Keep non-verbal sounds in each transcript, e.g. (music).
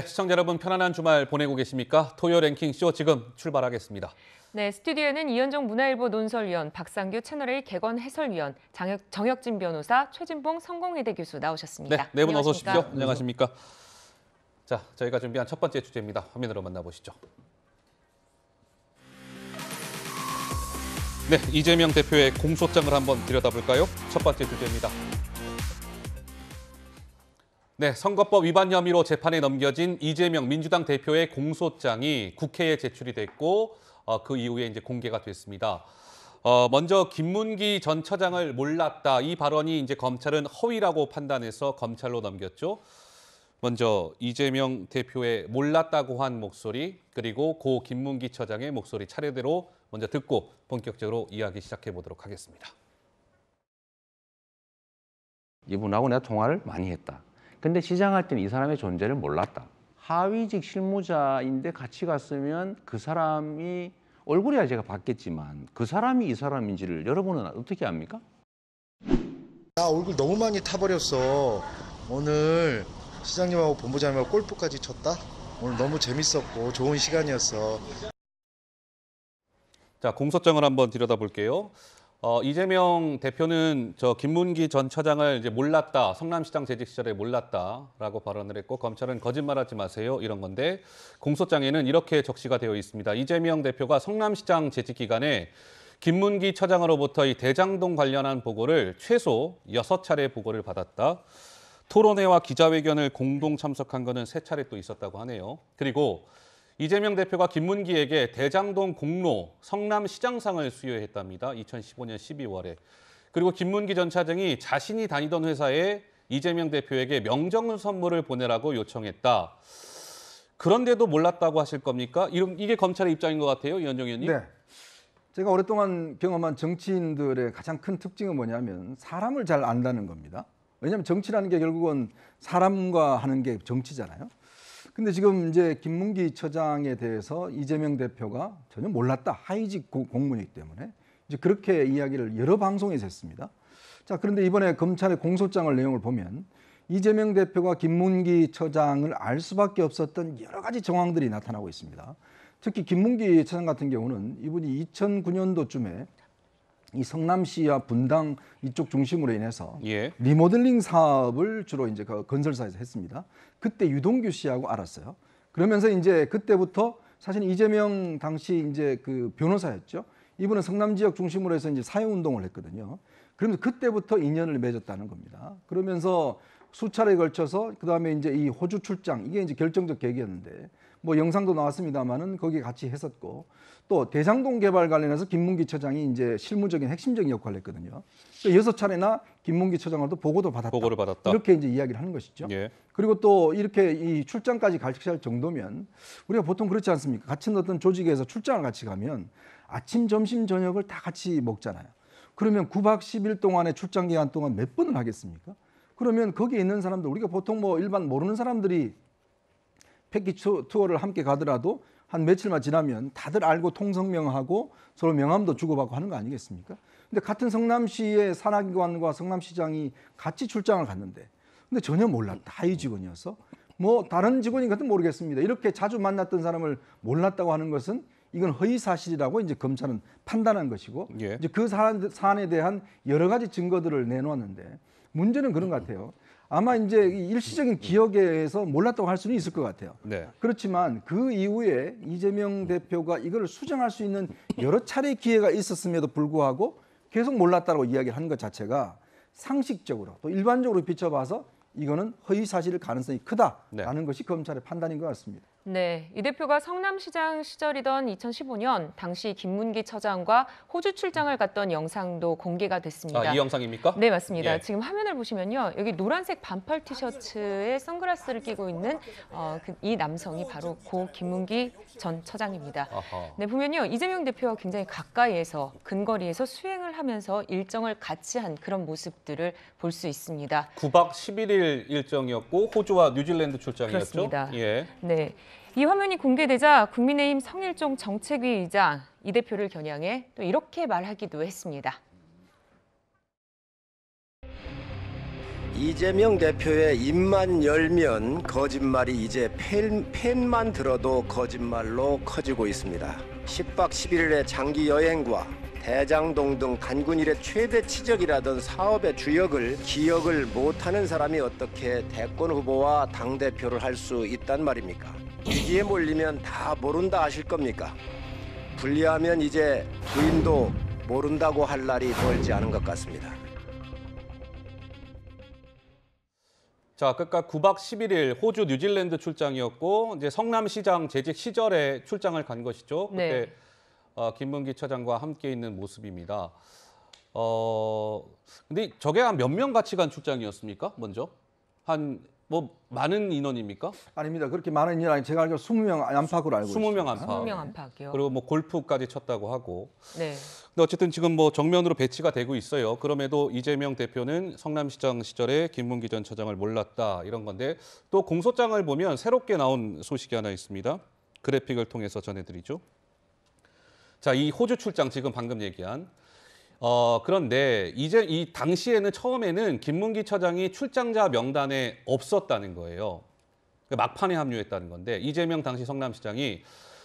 네, 시청자 여러분 편안한 주말 보내고 계십니까? 토요 랭킹쇼 지금 출발하겠습니다. 네, 스튜디오에는 이현정 문화일보 논설위원, 박상규 채널A 개건 해설위원, 장혁, 정혁진 변호사, 최진봉 성공회대 교수 나오셨습니다. 네, 네 분 어서 오십시오. 안녕하십니까? 자, 저희가 준비한 첫 번째 주제입니다. 화면으로 만나보시죠. 네, 이재명 대표의 공소장을 한번 들여다볼까요? 첫 번째 주제입니다. 네, 선거법 위반 혐의로 재판에 넘겨진 이재명 민주당 대표의 공소장이 국회에 제출이 됐고 어, 그 이후에 이제 공개가 됐습니다. 어, 먼저 김문기 전 처장을 몰랐다 이 발언이 이제 검찰은 허위라고 판단해서 검찰로 넘겼죠. 먼저 이재명 대표의 몰랐다고 한 목소리 그리고 고 김문기 처장의 목소리 차례대로 먼저 듣고 본격적으로 이야기 시작해 보도록 하겠습니다. 이분하고 내가 통화를 많이 했다. 근데 시장할 때는 이 사람의 존재를 몰랐다. 하위직 실무자인데 같이 갔으면 그 사람이 얼굴이야 제가 봤겠지만 그 사람이 이 사람인지를 여러분은 어떻게 압니까? 나 얼굴 너무 많이 타버렸어. 오늘 시장님하고 본부장님하고 골프까지 쳤다. 오늘 너무 재밌었고 좋은 시간이었어. 자, 공소장을 한번 들여다볼게요. 어, 이재명 대표는 저 김문기 전 처장을 이제 몰랐다. 성남시장 재직 시절에 몰랐다라고 발언을 했고 검찰은 거짓말하지 마세요 이런 건데 공소장에는 이렇게 적시가 되어 있습니다. 이재명 대표가 성남시장 재직 기간에 김문기 처장으로부터 이 대장동 관련한 보고를 최소 6 차례 보고를 받았다. 토론회와 기자회견을 공동 참석한 것은 3차례또 있었다고 하네요. 그리고 이재명 대표가 김문기에게 대장동 공로 성남시장상을 수여했답니다. 2015년 12월에. 그리고 김문기 전 차장이 자신이 다니던 회사에 이재명 대표에게 명정 선물을 보내라고 요청했다. 그런데도 몰랐다고 하실 겁니까? 이런, 이게 검찰의 입장인 것 같아요, 이현정 의원님. 네. 제가 오랫동안 경험한 정치인들의 가장 큰 특징은 뭐냐면 사람을 잘 안다는 겁니다. 왜냐하면 정치라는 게 결국은 사람과 하는 게 정치잖아요. 근데 지금 이제 김문기 처장에 대해서 이재명 대표가 전혀 몰랐다. 하이직 공문이기 때문에 이제 그렇게 이야기를 여러 방송에서 했습니다. 자, 그런데 이번에 검찰의 공소장을 내용을 보면 이재명 대표가 김문기 처장을 알 수밖에 없었던 여러 가지 정황들이 나타나고 있습니다. 특히 김문기 처장 같은 경우는 이분이 2009년도쯤에 이 성남시와 분당 이쪽 중심으로 인해서 예. 리모델링 사업을 주로 이제 그 건설사에서 했습니다. 그때 유동규 씨하고 알았어요. 그러면서 이제 그때부터 사실 이재명 당시 이제 그 변호사였죠. 이분은 성남 지역 중심으로 해서 이제 사회 운동을 했거든요. 그러면서 그때부터 인연을 맺었다는 겁니다. 그러면서 수차례에 걸쳐서 그다음에 이제 이 호주 출장 이게 이제 결정적 계기였는데 뭐 영상도 나왔습니다마는 거기에 같이 했었고 또대상동 개발 관련해서 김문기 처장이 이제 실무적인 핵심적인 역할을 했거든요. 여섯 차례나 김문기 처장으로도 보고도 받았다. 보고를 받았다. 이렇게 이제 이야기를 하는 것이죠. 예. 그리고 또 이렇게 이 출장까지 갈취할 정도면 우리가 보통 그렇지 않습니까? 같은 어떤 조직에서 출장을 같이 가면 아침, 점심, 저녁을 다 같이 먹잖아요. 그러면 9박 10일 동안의 출장 기간 동안 몇 번을 하겠습니까? 그러면 거기에 있는 사람들 우리가 보통 뭐 일반 모르는 사람들이 패키 투어를 함께 가더라도 한 며칠만 지나면 다들 알고 통성명하고 서로 명함도 주고받고 하는 거 아니겠습니까? 근데 같은 성남시의 산하기관과 성남시장이 같이 출장을 갔는데 근데 전혀 몰랐다. 하위 직원이어서 뭐 다른 직원인 것은 모르겠습니다. 이렇게 자주 만났던 사람을 몰랐다고 하는 것은 이건 허위 사실이라고 이제 검찰은 판단한 것이고 예. 이제 그 사안, 사안에 대한 여러 가지 증거들을 내놓았는데 문제는 그런 것 같아요. 아마 이제 일시적인 기억에 의해서 몰랐다고 할 수는 있을 것 같아요. 네. 그렇지만 그 이후에 이재명 대표가 이걸 수정할 수 있는 여러 차례 기회가 있었음에도 불구하고 계속 몰랐다고 이야기를 하는 것 자체가 상식적으로 또 일반적으로 비춰봐서 이거는 허위 사실 가능성이 크다라는 네. 것이 검찰의 판단인 것 같습니다. 네, 이 대표가 성남시장 시절이던 2015년 당시 김문기 처장과 호주 출장을 갔던 영상도 공개가 됐습니다. 아, 이 영상입니까? 네, 맞습니다. 예. 지금 화면을 보시면요, 여기 노란색 반팔 티셔츠에 선글라스를 끼고 있는 어, 그, 이 남성이 바로 고 김문기 전 처장입니다. 아하. 네, 보면요, 이재명 대표와 굉장히 가까이에서 근거리에서 수행을 하면서 일정을 같이 한 그런 모습들을 볼 수 있습니다. 9박 11일 30일 일정이었고 호주와 뉴질랜드 출장이었죠. 그렇습니다. 예. 네. 이 화면이 공개되자 국민의힘 성일종 정책위 의장 이 대표를 겨냥해 또 이렇게 말하기도 했습니다. 이재명 대표의 입만 열면 거짓말이 이제 펜, 펜만 들어도 거짓말로 커지고 있습니다. 10박 11일의 장기 여행과 대장동 등 단군 일의 최대 치적이라던 사업의 주역을 기억을 못하는 사람이 어떻게 대권 후보와 당대표를 할 수 있단 말입니까? 위기에 몰리면 다 모른다 하실 겁니까? 불리하면 이제 부인도 모른다고 할 날이 멀지 않은 것 같습니다. 자, 끝까 9박 11일 호주 뉴질랜드 출장이었고 이제 성남시장 재직 시절에 출장을 간 것이죠. 그때 네. 어, 김문기 처장과 함께 있는 모습입니다. 어, 근데 저게 한 몇 명 같이 간 출장이었습니까? 먼저 한 뭐 많은 인원입니까? 아닙니다. 그렇게 많은 인원 아니 제가 알기로 20명 안팎으로 알고 있습니다. 안팎. 20명 안팎이요. 그리고 뭐 골프까지 쳤다고 하고. 네. 근데 어쨌든 지금 뭐 정면으로 배치가 되고 있어요. 그럼에도 이재명 대표는 성남시장 시절에 김문기 전 처장을 몰랐다 이런 건데 또 공소장을 보면 새롭게 나온 소식이 하나 있습니다. 그래픽을 통해서 전해드리죠. 자, 이 호주 출장 지금 방금 얘기한 어, 그런데 이제 이 당시에는 처음에는 김문기 처장이 출장자 명단에 없었다는 거예요. 그러니까 막판에 합류했다는 건데 이재명 당시 성남시장이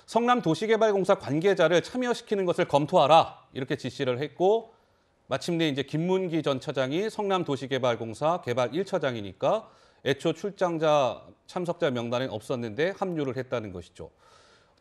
성남도시개발공사 관계자를 참여시키는 것을 검토하라 이렇게 지시를 했고 마침내 이제 김문기 전 처장이 성남도시개발공사 개발 1처장이니까 애초 출장자 참석자 명단에 없었는데 합류를 했다는 것이죠.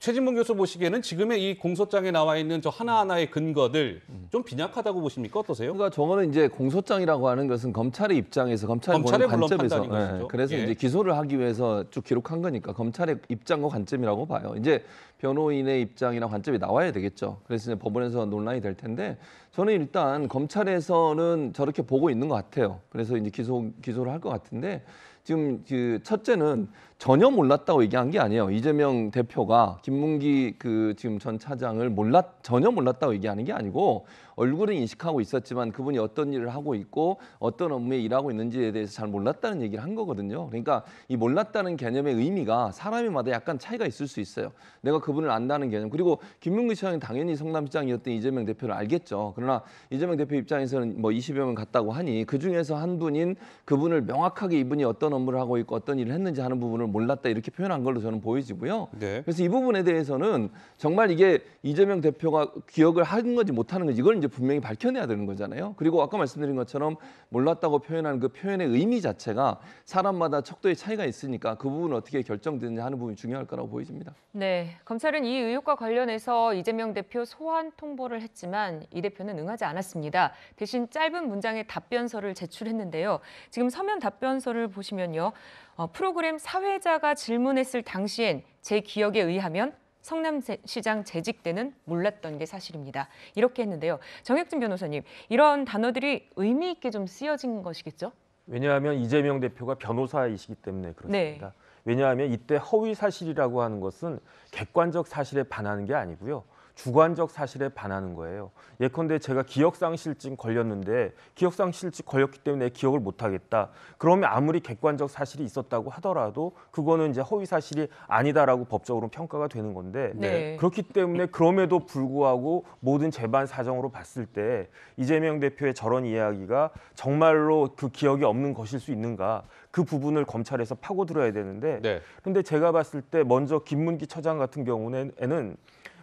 최진봉 교수 보시기에는 지금의 이 공소장에 나와 있는 저 하나하나의 근거들 좀 빈약하다고 보십니까? 어떠세요? 그러니까 저거는 이제 공소장이라고 하는 것은 검찰의 입장에서 검찰이 보는 관점에서 네, 그래서 예. 이제 기소를 하기 위해서 쭉 기록한 거니까 검찰의 입장과 관점이라고 봐요. 이제 변호인의 입장이나 관점이 나와야 되겠죠. 그래서 이제 법원에서 논란이 될 텐데 저는 일단 검찰에서는 저렇게 보고 있는 것 같아요. 그래서 이제 기소 기소를 할 것 같은데 지금 그 첫째는 전혀 몰랐다고 얘기한 게 아니에요. 이재명 대표가 김문기 그 지금 전 차장을 몰랐 전혀 몰랐다고 얘기하는 게 아니고 얼굴은 인식하고 있었지만 그분이 어떤 일을 하고 있고 어떤 업무에 일하고 있는지에 대해서 잘 몰랐다는 얘기를 한 거거든요. 그러니까 이 몰랐다는 개념의 의미가 사람이마다 약간 차이가 있을 수 있어요. 내가 그분을 안다는 개념. 그리고 김문기 시장이 당연히 성남시장이었던 이재명 대표를 알겠죠. 그러나 이재명 대표 입장에서는 뭐 20여 명 갔다고 하니 그 중에서 한 분인 그분을 명확하게 이분이 어떤 업무를 하고 있고 어떤 일을 했는지 하는 부분을 몰랐다 이렇게 표현한 걸로 저는 보여지고요. 네. 그래서 이 부분에 대해서는 정말 이게 이재명 대표가 기억을 한 건지 못하는 건지 이걸 이제 분명히 밝혀내야 되는 거잖아요. 그리고 아까 말씀드린 것처럼 몰랐다고 표현한 그 표현의 의미 자체가 사람마다 척도의 차이가 있으니까 그 부분은 어떻게 결정되는지 하는 부분이 중요할 거라고 보여집니다. 네, 검찰은 이 의혹과 관련해서 이재명 대표 소환 통보를 했지만 이 대표는 응하지 않았습니다. 대신 짧은 문장의 답변서를 제출했는데요. 지금 서면 답변서를 보시면요. 어, 프로그램 사회자가 질문했을 당시엔 제 기억에 의하면 성남시장 재직 때는 몰랐던 게 사실입니다. 이렇게 했는데요. 정혁진 변호사님, 이런 단어들이 의미 있게 좀 쓰여진 것이겠죠? 왜냐하면 이재명 대표가 변호사이시기 때문에 그렇습니다. 네. 왜냐하면 이때 허위 사실이라고 하는 것은 객관적 사실에 반하는 게 아니고요. 주관적 사실에 반하는 거예요. 예컨대 제가 기억상실증 걸렸는데 기억상실증 걸렸기 때문에 기억을 못하겠다. 그러면 아무리 객관적 사실이 있었다고 하더라도 그거는 이제 허위 사실이 아니다라고 법적으로 평가가 되는 건데 네. 네. 그렇기 때문에 그럼에도 불구하고 모든 재반 사정으로 봤을 때 이재명 대표의 저런 이야기가 정말로 그 기억이 없는 것일 수 있는가 그 부분을 검찰에서 파고들어야 되는데 네. 근데 제가 봤을 때 먼저 김문기 처장 같은 경우에는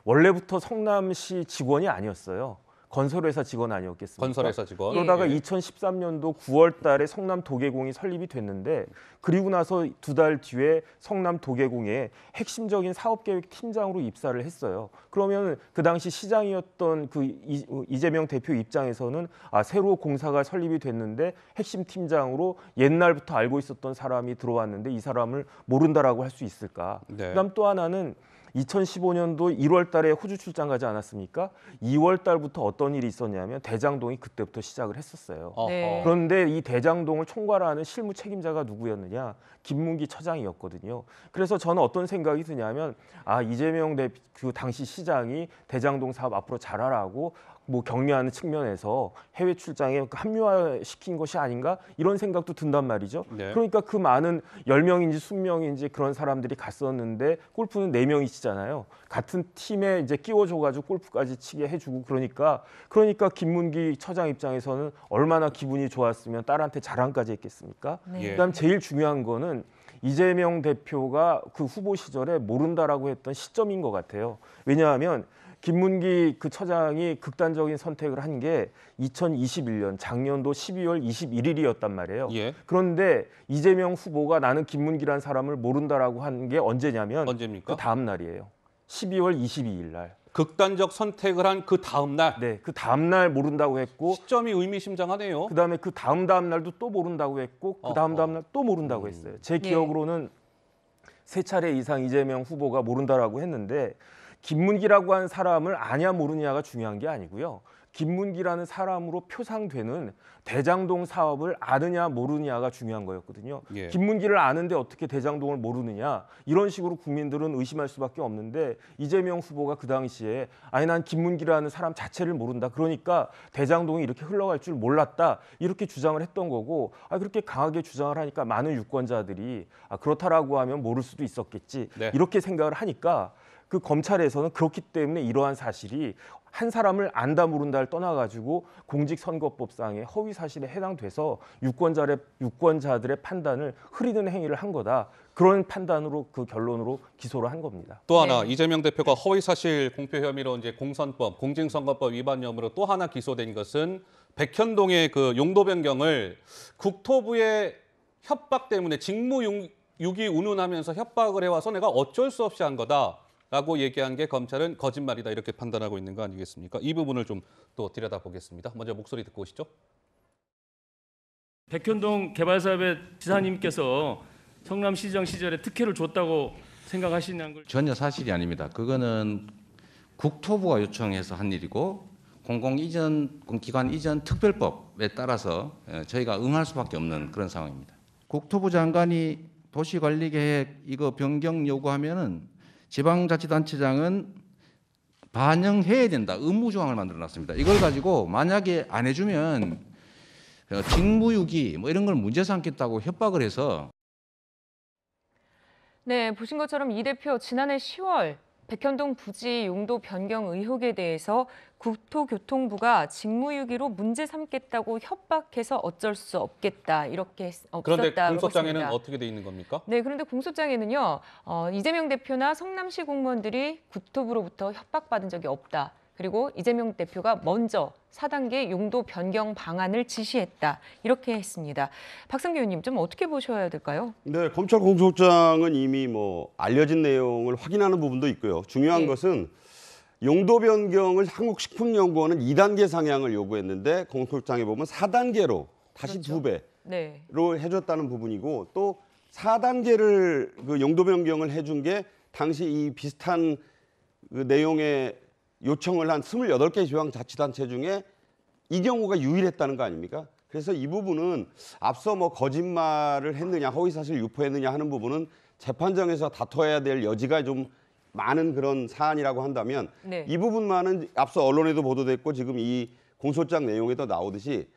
원래부터 성남시 직원이 아니었어요. 건설회사 직원 아니었겠습니까? 건설회사 직원. 그러다가 2013년도 예, 예. 9월달에 성남 도계공이 설립이 됐는데 그리고 나서 두 달 뒤에 성남 도계공에 핵심적인 사업계획 팀장으로 입사를 했어요. 그러면 그 당시 시장이었던 그 이재명 대표 입장에서는 아 새로 공사가 설립이 됐는데 핵심 팀장으로 옛날부터 알고 있었던 사람이 들어왔는데 이 사람을 모른다라고 할 수 있을까? 네. 그다음 또 하나는 2015년도 1월 달에 호주 출장 가지 않았습니까? 2월 달부터 어떤 일이 있었냐면 대장동이 그때부터 시작을 했었어요. 네. 그런데 이 대장동을 총괄하는 실무 책임자가 누구였느냐? 김문기 처장이었거든요. 그래서 저는 어떤 생각이 드냐면 아, 이재명 대그 당시 시장이 대장동 사업 앞으로 잘하라고 뭐 격려하는 측면에서 해외 출장에 그 합류시킨 화 것이 아닌가 이런 생각도 든단 말이죠. 네. 그러니까 그 많은 열명인지 20명인지 그런 사람들이 갔었는데 골프는 4명이 치잖아요. 같은 팀에 이제 끼워줘 가지고 골프까지 치게 해 주고 그러니까 그러니까 김문기 처장 입장에서는 얼마나 기분이 좋았으면 딸한테 자랑까지 했겠습니까? 네. 예. 그다음 제일 중요한 거는 이재명 대표가 그 후보 시절에 모른다라고 했던 시점인 것 같아요. 왜냐하면 김문기 그 처장이 극단적인 선택을 한 게 2021년 작년도 12월 21일이었단 말이에요. 예. 그런데 이재명 후보가 나는 김문기란 사람을 모른다라고 한 게 언제냐면 언제입니까? 그 다음 날이에요. 12월 22일 날. 극단적 선택을 한 그 다음 날. 네, 그 다음 날 모른다고 했고 시점이 의미심장하네요. 그다음에 그 다음 다음 날도 또 모른다고 했고 그 다음 다음 날 또 모른다고 음. 했어요. 제 기억으로는 예. 세 차례 이상 이재명 후보가 모른다라고 했는데 김문기라고 한 사람을 아냐 모르냐가 중요한 게 아니고요. 김문기라는 사람으로 표상되는 대장동 사업을 아느냐 모르냐가 중요한 거였거든요. 예. 김문기를 아는데 어떻게 대장동을 모르느냐 이런 식으로 국민들은 의심할 수밖에 없는데 이재명 후보가 그 당시에 아니 난 김문기라는 사람 자체를 모른다. 그러니까 대장동이 이렇게 흘러갈 줄 몰랐다 이렇게 주장을 했던 거고 아 그렇게 강하게 주장을 하니까 많은 유권자들이 아 그렇다라고 하면 모를 수도 있었겠지 네. 이렇게 생각을 하니까 그 검찰에서는 그렇기 때문에 이러한 사실이 한 사람을 안다 모른다를 떠나가지고 공직선거법상의 허위 사실에 해당돼서 유권자의 유권자들의 판단을 흐리는 행위를 한 거다. 그런 판단으로 그 결론으로 기소를 한 겁니다. 또 하나 네. 이재명 대표가 허위 사실 공표 혐의로 이제 공선법, 공직선거법 위반 혐의로 또 하나 기소된 것은 백현동의 그 용도 변경을 국토부의 협박 때문에 직무 유기 운운하면서 협박을 해와서 내가 어쩔 수 없이 한 거다. 라고 얘기한 게 검찰은 거짓말이다 이렇게 판단하고 있는 거 아니겠습니까? 이 부분을 좀 또 들여다보겠습니다. 먼저 목소리 듣고 오시죠. 백현동 개발사업의 지사님께서 성남시장 시절에 특혜를 줬다고 생각하시는걸 전혀 사실이 아닙니다. 그거는 국토부가 요청해서 한 일이고 공공 이전 기관 이전 특별법에 따라서 예, 저희가 응할 수밖에 없는 그런 상황입니다. 국토부 장관이 도시관리계획 이거 변경 요구하면은 지방자치단체장은 반영해야 된다. 의무 조항을 만들어 놨습니다. 이걸 가지고 만약에 안 해주면 어, 직무유기 뭐 이런 걸 문제 삼겠다고 협박을 해서 네, 보신 것처럼 이 대표 지난해 10월 백현동 부지 용도 변경 의혹에 대해서 국토교통부가 직무유기로 문제 삼겠다고 협박해서 어쩔 수 없겠다 이렇게 없었다. 그런데 공소장에는 어떻게 돼 있는 겁니까? 네, 그런데 공소장에는요 어, 이재명 대표나 성남시 공무원들이 국토부로부터 협박받은 적이 없다. 그리고 이재명 대표가 먼저 4단계 용도 변경 방안을 지시했다. 이렇게 했습니다. 박성규 의원님 좀 어떻게 보셔야 될까요? 네, 검찰 공소장은 이미 뭐 알려진 내용을 확인하는 부분도 있고요. 중요한 네. 것은 용도 변경을 한국식품연구원은 2단계 상향을 요구했는데 공소장에 보면 4단계로 다시 그렇죠. 두 배로 네. 해줬다는 부분이고 또 4단계를 그 용도 변경을 해준 게 당시 이 비슷한 그 내용의 요청을 한 28개 지방자치단체 중에 이 경우가 유일했다는 거 아닙니까? 그래서 이 부분은 앞서 뭐 거짓말을 했느냐 허위사실 유포했느냐 하는 부분은 재판장에서 다퉈야 될 여지가 좀 많은 그런 사안이라고 한다면 네. 이 부분만은 앞서 언론에도 보도됐고 지금 이 공소장 내용에도 나오듯이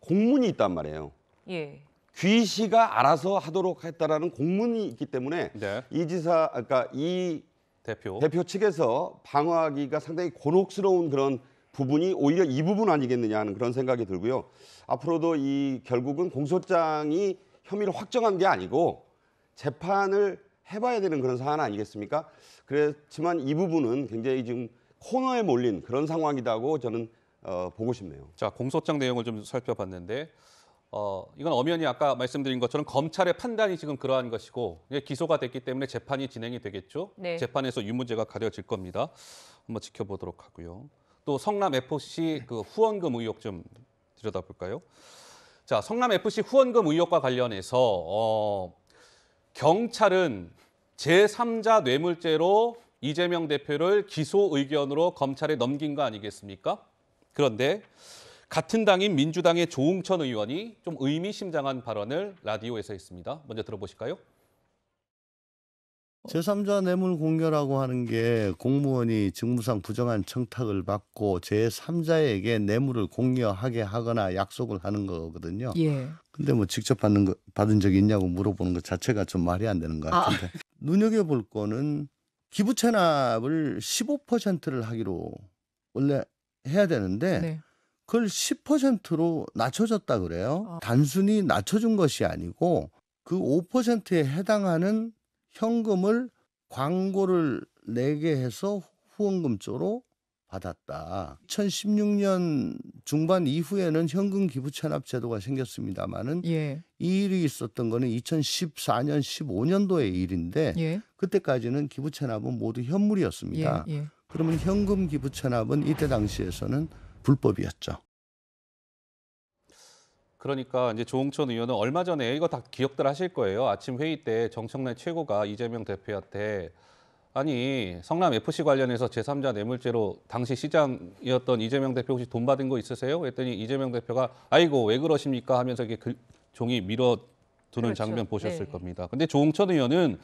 공문이 있단 말이에요. 예. 귀 씨가 알아서 하도록 했다라는 공문이 있기 때문에 네. 이 지사 그러니까 이 대표. 대표 측에서 방어하기가 상당히 곤혹스러운 그런 부분이 오히려 이 부분 아니겠느냐 하는 그런 생각이 들고요. 앞으로도 이 결국은 공소장이 혐의를 확정한 게 아니고 재판을 해봐야 되는 그런 사안 아니겠습니까? 그렇지만 이 부분은 굉장히 지금 코너에 몰린 그런 상황이라고 저는 어, 보고 싶네요. 자 공소장 내용을 좀 살펴봤는데 어, 이건 엄연히 아까 말씀드린 것처럼 검찰의 판단이 지금 그러한 것이고 기소가 됐기 때문에 재판이 진행이 되겠죠. 네. 재판에서 유무죄가 가려질 겁니다. 한번 지켜보도록 하고요. 또 성남 FC 그 후원금 의혹 좀 들여다볼까요? 자, 성남 FC 후원금 의혹과 관련해서 어, 경찰은 제3자 뇌물죄로 이재명 대표를 기소 의견으로 검찰에 넘긴 거 아니겠습니까? 그런데 같은 당인 민주당의 조웅천 의원이 좀 의미심장한 발언을 라디오에서 했습니다. 먼저 들어보실까요? 제3자 뇌물 공여라고 하는 게 공무원이 직무상 부정한 청탁을 받고 제3자에게 뇌물을 공여하게 하거나 약속을 하는 거거든요. 예. 근데 뭐 직접 받는 거, 받은 적이 있냐고 물어보는 것 자체가 좀 말이 안 되는 것 아. 같은데. 아. 눈여겨볼 거는 기부 체납을 15%를 하기로 원래 해야 되는데 네. 그걸 10%로 낮춰졌다 그래요. 어. 단순히 낮춰준 것이 아니고 그 5%에 해당하는 현금을 광고를 내게 해서 후원금 쪽으로 받았다. 2016년 중반 이후에는 현금 기부 체납 제도가 생겼습니다마는 예. 이 일이 있었던 거는 2014년 15년도의 일인데 예. 그때까지는 기부 체납은 모두 현물이었습니다. 예. 예. 그러면 현금 기부 체납은 이때 당시에서는 불법이었죠. 그러니까 이제 조홍천 의원은 얼마 전에 이거 다 기억들 하실 거예요. 아침 회의 때 정청래 최고가 이재명 대표한테 아니 성남 FC 관련해서 제3자 뇌물죄로 당시 시장이었던 이재명 대표 혹시 돈 받은 거 있으세요? 그더니 이재명 대표가 아이고 왜 그러십니까 하면서 이게 그 종이 밀어 두는 그렇죠. 장면 보셨을 네. 겁니다. 근데 조홍천 의원은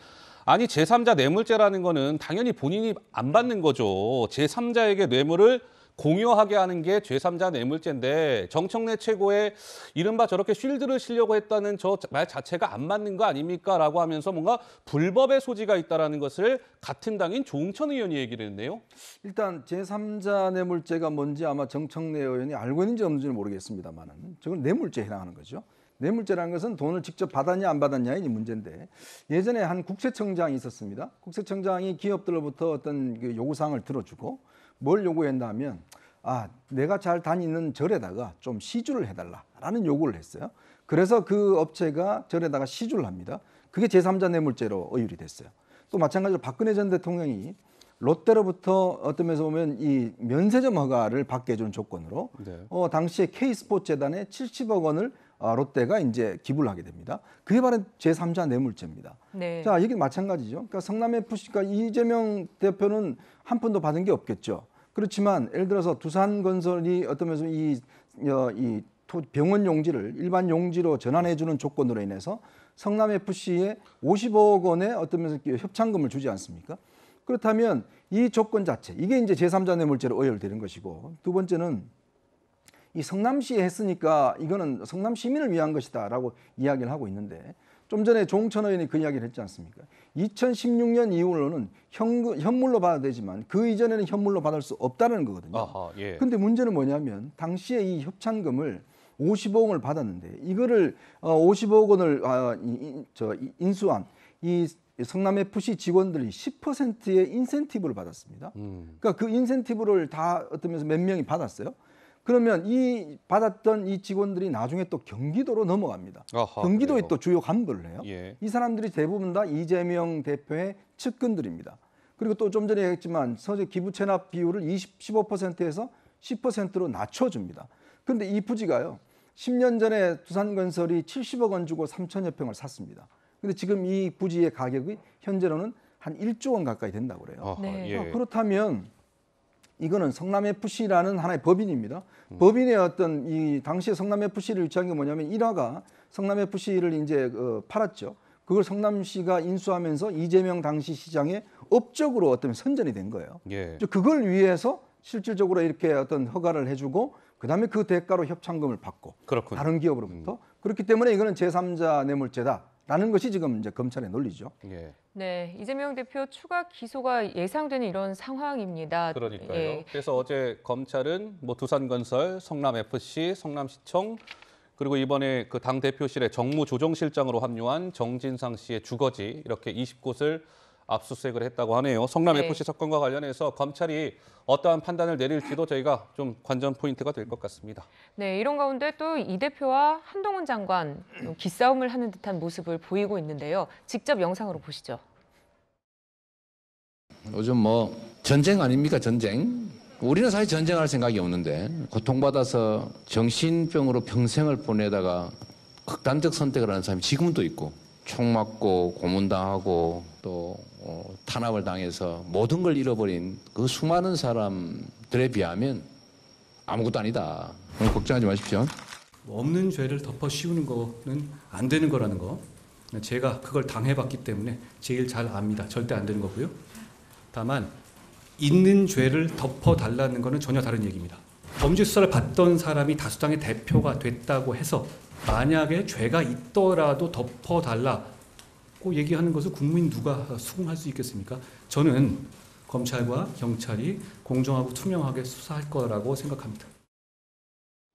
아니 제3자 뇌물죄라는 거는 당연히 본인이 안 받는 거죠. 제3자에게 뇌물을 공유하게 하는 게 제3자 뇌물죄인데 정청래 최고의 이른바 저렇게 쉴드를 실려고 했다는 저 말 자체가 안 맞는 거 아닙니까? 라고 하면서 뭔가 불법의 소지가 있다는 라 것을 같은 당인 조웅천 의원이 얘기를 했네요. 일단 제3자 뇌물죄가 뭔지 아마 정청래 의원이 알고 있는지 없는지는 모르겠습니다만 저건 뇌물죄에 해당하는 거죠. 뇌물죄라는 것은 돈을 직접 받았냐 안 받았냐의 문제인데 예전에 한 국세청장이 있었습니다. 국세청장이 기업들로부터 어떤 그 요구사항을 들어주고 뭘 요구했냐면 아 내가 잘 다니는 절에다가 좀 시주를 해달라라는 요구를 했어요. 그래서 그 업체가 절에다가 시주를 합니다. 그게 제3자 뇌물죄로 의율이 됐어요. 또 마찬가지로 박근혜 전 대통령이 롯데로부터 어떤 면에서 보면 이 면세점 허가를 받게 해준 조건으로 네. 어, 당시에 K스포츠재단에 70억 원을 아, 롯데가 이제 기부를 하게 됩니다. 그게바로 제3자 뇌물죄입니다. 네. 자, 여기 마찬가지죠. 그러니까 성남 FC가 이재명 대표는 한 푼도 받은 게 없겠죠. 그렇지만 예를 들어서 두산건설이 어떤 면에서 이, 어, 이 병원 용지를 일반 용지로 전환해 주는 조건으로 인해서 성남 FC에 50억 원의 어떤 면에서 협찬금을 주지 않습니까? 그렇다면 이 조건 자체 이게 이제 제3자 뇌물죄로 의열되는 것이고 두 번째는 이 성남시에 했으니까 이거는 성남 시민을 위한 것이다라고 이야기를 하고 있는데 좀 전에 종천 의원이 그 이야기를 했지 않습니까? 2016년 이후로는 현금, 현물로 받아야 되지만 그 이전에는 현물로 받을 수 없다는 거거든요. 아하, 예. 근데 문제는 뭐냐면 당시에 이 협찬금을 5 0억 원을 받았는데 이거를 5 어, 0억 원을 아, 인, 저, 인수한 이 성남 FC 직원들이 10%의 인센티브를 받았습니다. 음. 그러니까 그 인센티브를 다 어떤 면서몇 명이 받았어요. 그러면 이 받았던 이 직원들이 나중에 또 경기도로 넘어갑니다. 아하, 경기도에 그래요. 또 주요 간부를 해요. 예. 이 사람들이 대부분 다 이재명 대표의 측근들입니다. 그리고 또 좀 전에 얘기했지만 서재 기부 체납 비율을 20, 15%에서 10%로 낮춰줍니다. 그런데 이 부지가요. 10년 전에 두산건설이 70억 원 주고 3천여 평을 샀습니다. 그런데 지금 이 부지의 가격이 현재로는 한 1조 원 가까이 된다고 그래요. 아하, 네. 예. 그렇다면 이거는 성남 FC라는 하나의 법인입니다. 음. 법인의 어떤 이 당시에 성남 FC를 유치한 게 뭐냐면 일화가 성남 FC를 이제 어, 팔았죠. 그걸 성남시가 인수하면서 이재명 당시 시장의 업적으로 어떤 선전이 된 거예요. 예. 그걸 위해서 실질적으로 이렇게 어떤 허가를 해주고 그다음에 그 대가로 협찬금을 받고 그렇군요. 다른 기업으로부터 음. 그렇기 때문에 이거는 제3자 뇌물죄다라는 것이 지금 이제 검찰의 논리죠. 예. 네, 이재명 대표 추가 기소가 예상되는 이런 상황입니다. 그러니까요. 예. 그래서 어제 검찰은 뭐 두산건설, 성남FC, 성남시청 그리고 이번에 그 당 대표실의 정무조정실장으로 합류한 정진상 씨의 주거지 이렇게 20곳을 압수수색을 했다고 하네요. 성남FC 네. 사건과 관련해서 검찰이 어떠한 판단을 내릴지도 저희가 좀 관전 포인트가 될 것 같습니다. 네, 이런 가운데 또 이 대표와 한동훈 장관 기싸움을 하는 듯한 모습을 보이고 있는데요. 직접 영상으로 보시죠. 요즘 뭐 전쟁 아닙니까 전쟁? 우리는 사실 전쟁할 생각이 없는데 고통받아서 정신병으로 평생을 보내다가 극단적 선택을 하는 사람이 지금도 있고 총 맞고 고문당하고 또 어, 탄압을 당해서 모든 걸 잃어버린 그 수많은 사람들에 비하면 아무것도 아니다. 걱정하지 마십시오. 없는 죄를 덮어 씌우는 거는 안 되는 거라는 거. 제가 그걸 당해봤기 때문에 제일 잘 압니다. 절대 안 되는 거고요. 다만 있는 죄를 덮어 달라는 거는 전혀 다른 얘기입니다. 범죄 수사를 받던 사람이 다수당의 대표가 됐다고 해서 만약에 죄가 있더라도 덮어달라고 얘기하는 것을 국민 누가 수긍할 수 있겠습니까? 저는 검찰과 경찰이 공정하고 투명하게 수사할 거라고 생각합니다.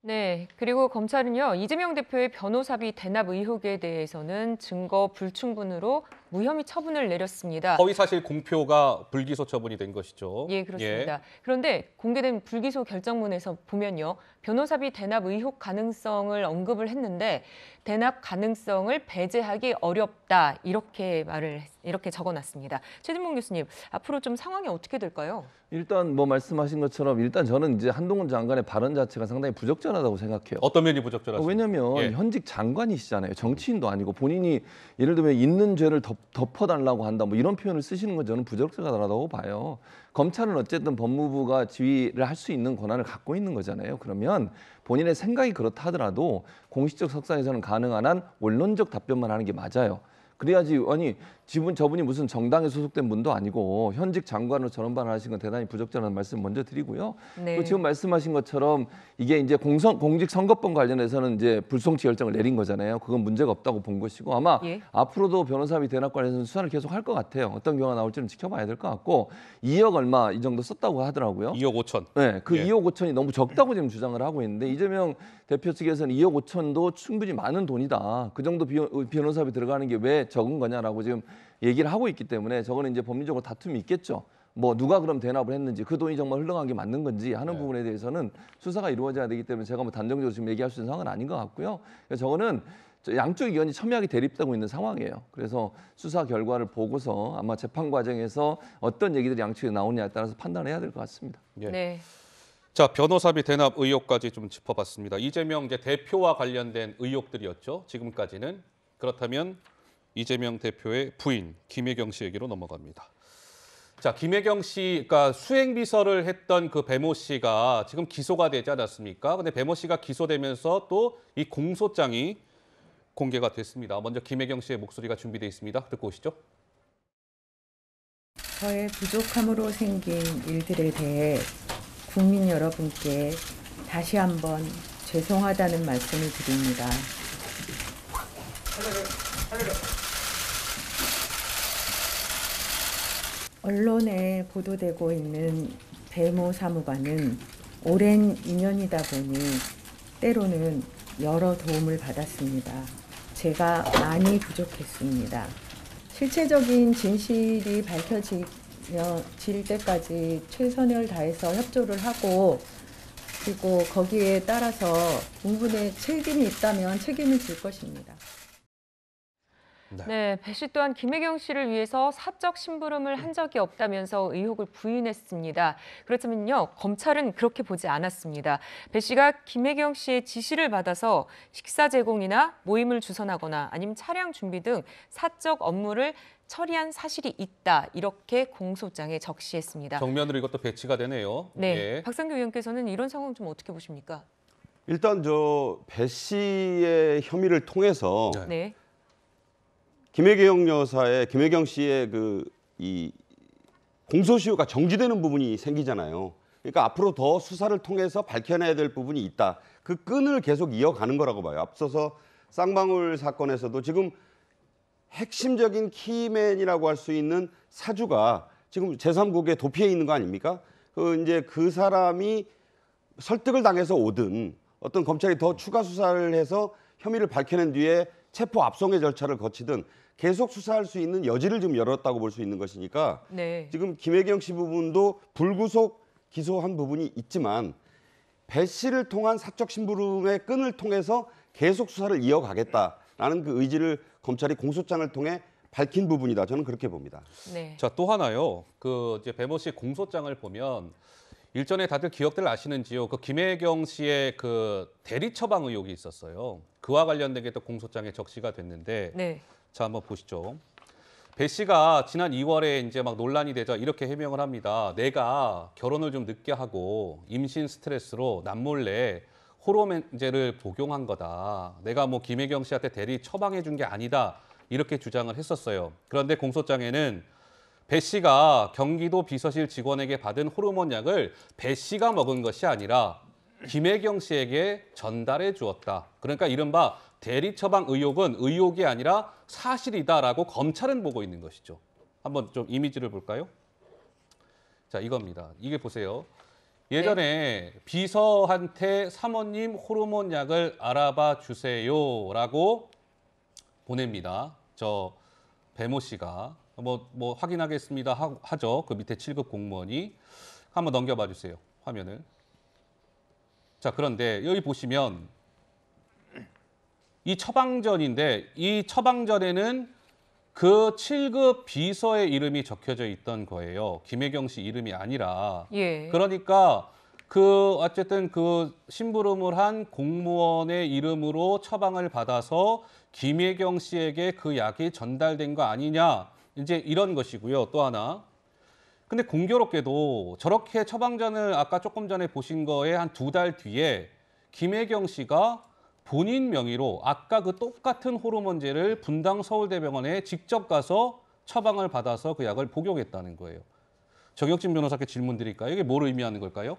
네, 그리고 검찰은요 이재명 대표의 변호사비 대납 의혹에 대해서는 증거 불충분으로 무혐의 처분을 내렸습니다. 허위 사실 공표가 불기소 처분이 된 것이죠. 예, 예. 그렇습니다. 예. 그런데 공개된 불기소 결정문에서 보면요. 변호사비 대납 의혹 가능성을 언급을 했는데 대납 가능성을 배제하기 어렵다. 이렇게 말을 이렇게 적어 놨습니다. 최진봉 교수님, 앞으로 좀 상황이 어떻게 될까요? 일단 뭐 말씀하신 것처럼 일단 저는 이제 한동훈 장관의 발언 자체가 상당히 부적절하다고 생각해요. 어떤 면이 부적절하죠? 왜냐면 예. 현직 장관이시잖아요. 정치인도 아니고 본인이 예를 들면 있는 죄를 덮 덮어달라고 한다 뭐 이런 표현을 쓰시는 건 저는 부적절하다고 봐요. 검찰은 어쨌든 법무부가 지휘를 할 수 있는 권한을 갖고 있는 거잖아요. 그러면 본인의 생각이 그렇다 하더라도 공식적 석상에서는 가능한 한 원론적 답변만 하는 게 맞아요. 그래야지 아니 지분 저분이 무슨 정당에 소속된 분도 아니고 현직 장관으로 저런 발언 하신 건 대단히 부적절한 말씀 먼저 드리고요. 네. 그리고 지금 말씀하신 것처럼 이게 이제 공성 공직 선거법 관련해서는 이제 불송치 결정을 내린 거잖아요. 그건 문제가 없다고 본 것이고 아마 예. 앞으로도 변호사비 대납 관련해서 수사를 계속 할것 같아요. 어떤 경우가 나올지는 지켜봐야 될 것 같고 2억 얼마 이 정도 썼다고 하더라고요. 2억 5천. 네, 그 예. 2억 5천이 너무 적다고 지금 주장을 하고 있는데 이재명 대표 측에서는 2억 5천도 충분히 많은 돈이다. 그 정도 비, 변호사비 들어가는 게 왜 적은 거냐라고 지금 얘기를 하고 있기 때문에 저거는 이제 법리적으로 다툼이 있겠죠. 뭐 누가 그럼 대납을 했는지 그 돈이 정말 흘러간 게 맞는 건지 하는 네. 부분에 대해서는 수사가 이루어져야 되기 때문에 제가 뭐 단정적으로 지금 얘기할 수 있는 상황은 아닌 것 같고요. 그래서 저거는 양쪽 의견이 첨예하게 대립되고 있는 상황이에요. 그래서 수사 결과를 보고서 아마 재판 과정에서 어떤 얘기들이 양측에 나오냐에 따라서 판단해야 될 것 같습니다. 네. 네. 자 변호사비 대납 의혹까지 좀 짚어봤습니다. 이재명 이제 대표와 관련된 의혹들이었죠. 지금까지는 그렇다면 이재명 대표의 부인 김혜경 씨에게로 넘어갑니다. 자, 김혜경 씨가 수행 비서를 했던 그 배모 씨가 지금 기소가 되지 않았습니까? 근데 배모 씨가 기소되면서 또 이 공소장이 공개가 됐습니다. 먼저 김혜경 씨의 목소리가 준비되어 있습니다. 듣고 오시죠. 저의 부족함으로 생긴 일들에 대해 국민 여러분께 다시 한번 죄송하다는 말씀을 드립니다. 언론에 보도되고 있는 배모 사무관은 오랜 인연이다 보니 때로는 여러 도움을 받았습니다. 제가 많이 부족했습니다. 실체적인 진실이 밝혀질 때까지 최선을 다해서 협조를 하고 그리고 거기에 따라서 공분에 책임이 있다면 책임을 질 것입니다. 네. 네, 배 씨 또한 김혜경 씨를 위해서 사적 심부름을 한 적이 없다면서 의혹을 부인했습니다. 그렇지만요 검찰은 그렇게 보지 않았습니다. 배 씨가 김혜경 씨의 지시를 받아서 식사 제공이나 모임을 주선하거나 아니면 차량 준비 등 사적 업무를 처리한 사실이 있다 이렇게 공소장에 적시했습니다. 정면으로 이것도 배치가 되네요. 네, 예. 박상규 의원께서는 이런 상황 좀 어떻게 보십니까? 일단 저 배 씨의 혐의를 통해서 네. 김혜경 여사의 김혜경 씨의 그 이 공소시효가 정지되는 부분이 생기잖아요. 그러니까 앞으로 더 수사를 통해서 밝혀내야 될 부분이 있다. 그 끈을 계속 이어가는 거라고 봐요. 앞서서 쌍방울 사건에서도 지금 핵심적인 키맨이라고 할 수 있는 사주가 지금 제3국에 도피해 있는 거 아닙니까? 그 이제 그 사람이 설득을 당해서 오든 어떤 검찰이 더 추가 수사를 해서 혐의를 밝혀낸 뒤에 체포 압송의 절차를 거치든 계속 수사할 수 있는 여지를 좀 열었다고 볼 수 있는 것이니까 네. 지금 김혜경 씨 부분도 불구속 기소한 부분이 있지만 배 씨를 통한 사적 심부름의 끈을 통해서 계속 수사를 이어가겠다라는 그 의지를 검찰이 공소장을 통해 밝힌 부분이다. 저는 그렇게 봅니다. 네. 자, 또 하나요. 그 이제 배모 씨 공소장을 보면 일전에 다들 기억들 아시는지요. 그 김혜경 씨의 그 대리 처방 의혹이 있었어요. 그와 관련된 게또 공소장에 적시가 됐는데 네. 자, 한번 보시죠. 배 씨가 지난 2월에 이제 막 논란이 되자 이렇게 해명을 합니다. 내가 결혼을 좀 늦게 하고 임신 스트레스로 남몰래 호르몬제를 복용한 거다. 내가 뭐 김혜경 씨한테 대리 처방해 준 게 아니다. 이렇게 주장을 했었어요. 그런데 공소장에는 배 씨가 경기도 비서실 직원에게 받은 호르몬 약을 배 씨가 먹은 것이 아니라 김혜경 씨에게 전달해 주었다. 그러니까 이른바 대리 처방 의혹은 의혹이 아니라 사실이다라고 검찰은 보고 있는 것이죠. 한번 좀 이미지를 볼까요? 자, 이겁니다. 이게 보세요. 예전에 네. 비서한테 사모님 호르몬 약을 알아봐 주세요라고 보냅니다. 저 배모 씨가 뭐, 뭐 확인하겠습니다 하, 죠그 밑에 7급 공무원이 한번 넘겨봐 주세요. 화면을. 자, 그런데 여기 보시면 이 처방전인데 이 처방전에는 그 7급 비서의 이름이 적혀져 있던 거예요. 김혜경 씨 이름이 아니라. 예. 그러니까 그 어쨌든 그 심부름을 한 공무원의 이름으로 처방을 받아서 김혜경 씨에게 그 약이 전달된 거 아니냐. 이제 이런 것이고요. 또 하나. 근데 공교롭게도 저렇게 처방전을 아까 조금 전에 보신 거에 한 두 달 뒤에 김혜경 씨가 본인 명의로 아까 그 똑같은 호르몬제를 분당 서울대병원에 직접 가서 처방을 받아서 그 약을 복용했다는 거예요. 정혁진 변호사께 질문 드릴까요? 이게 뭘 의미하는 걸까요?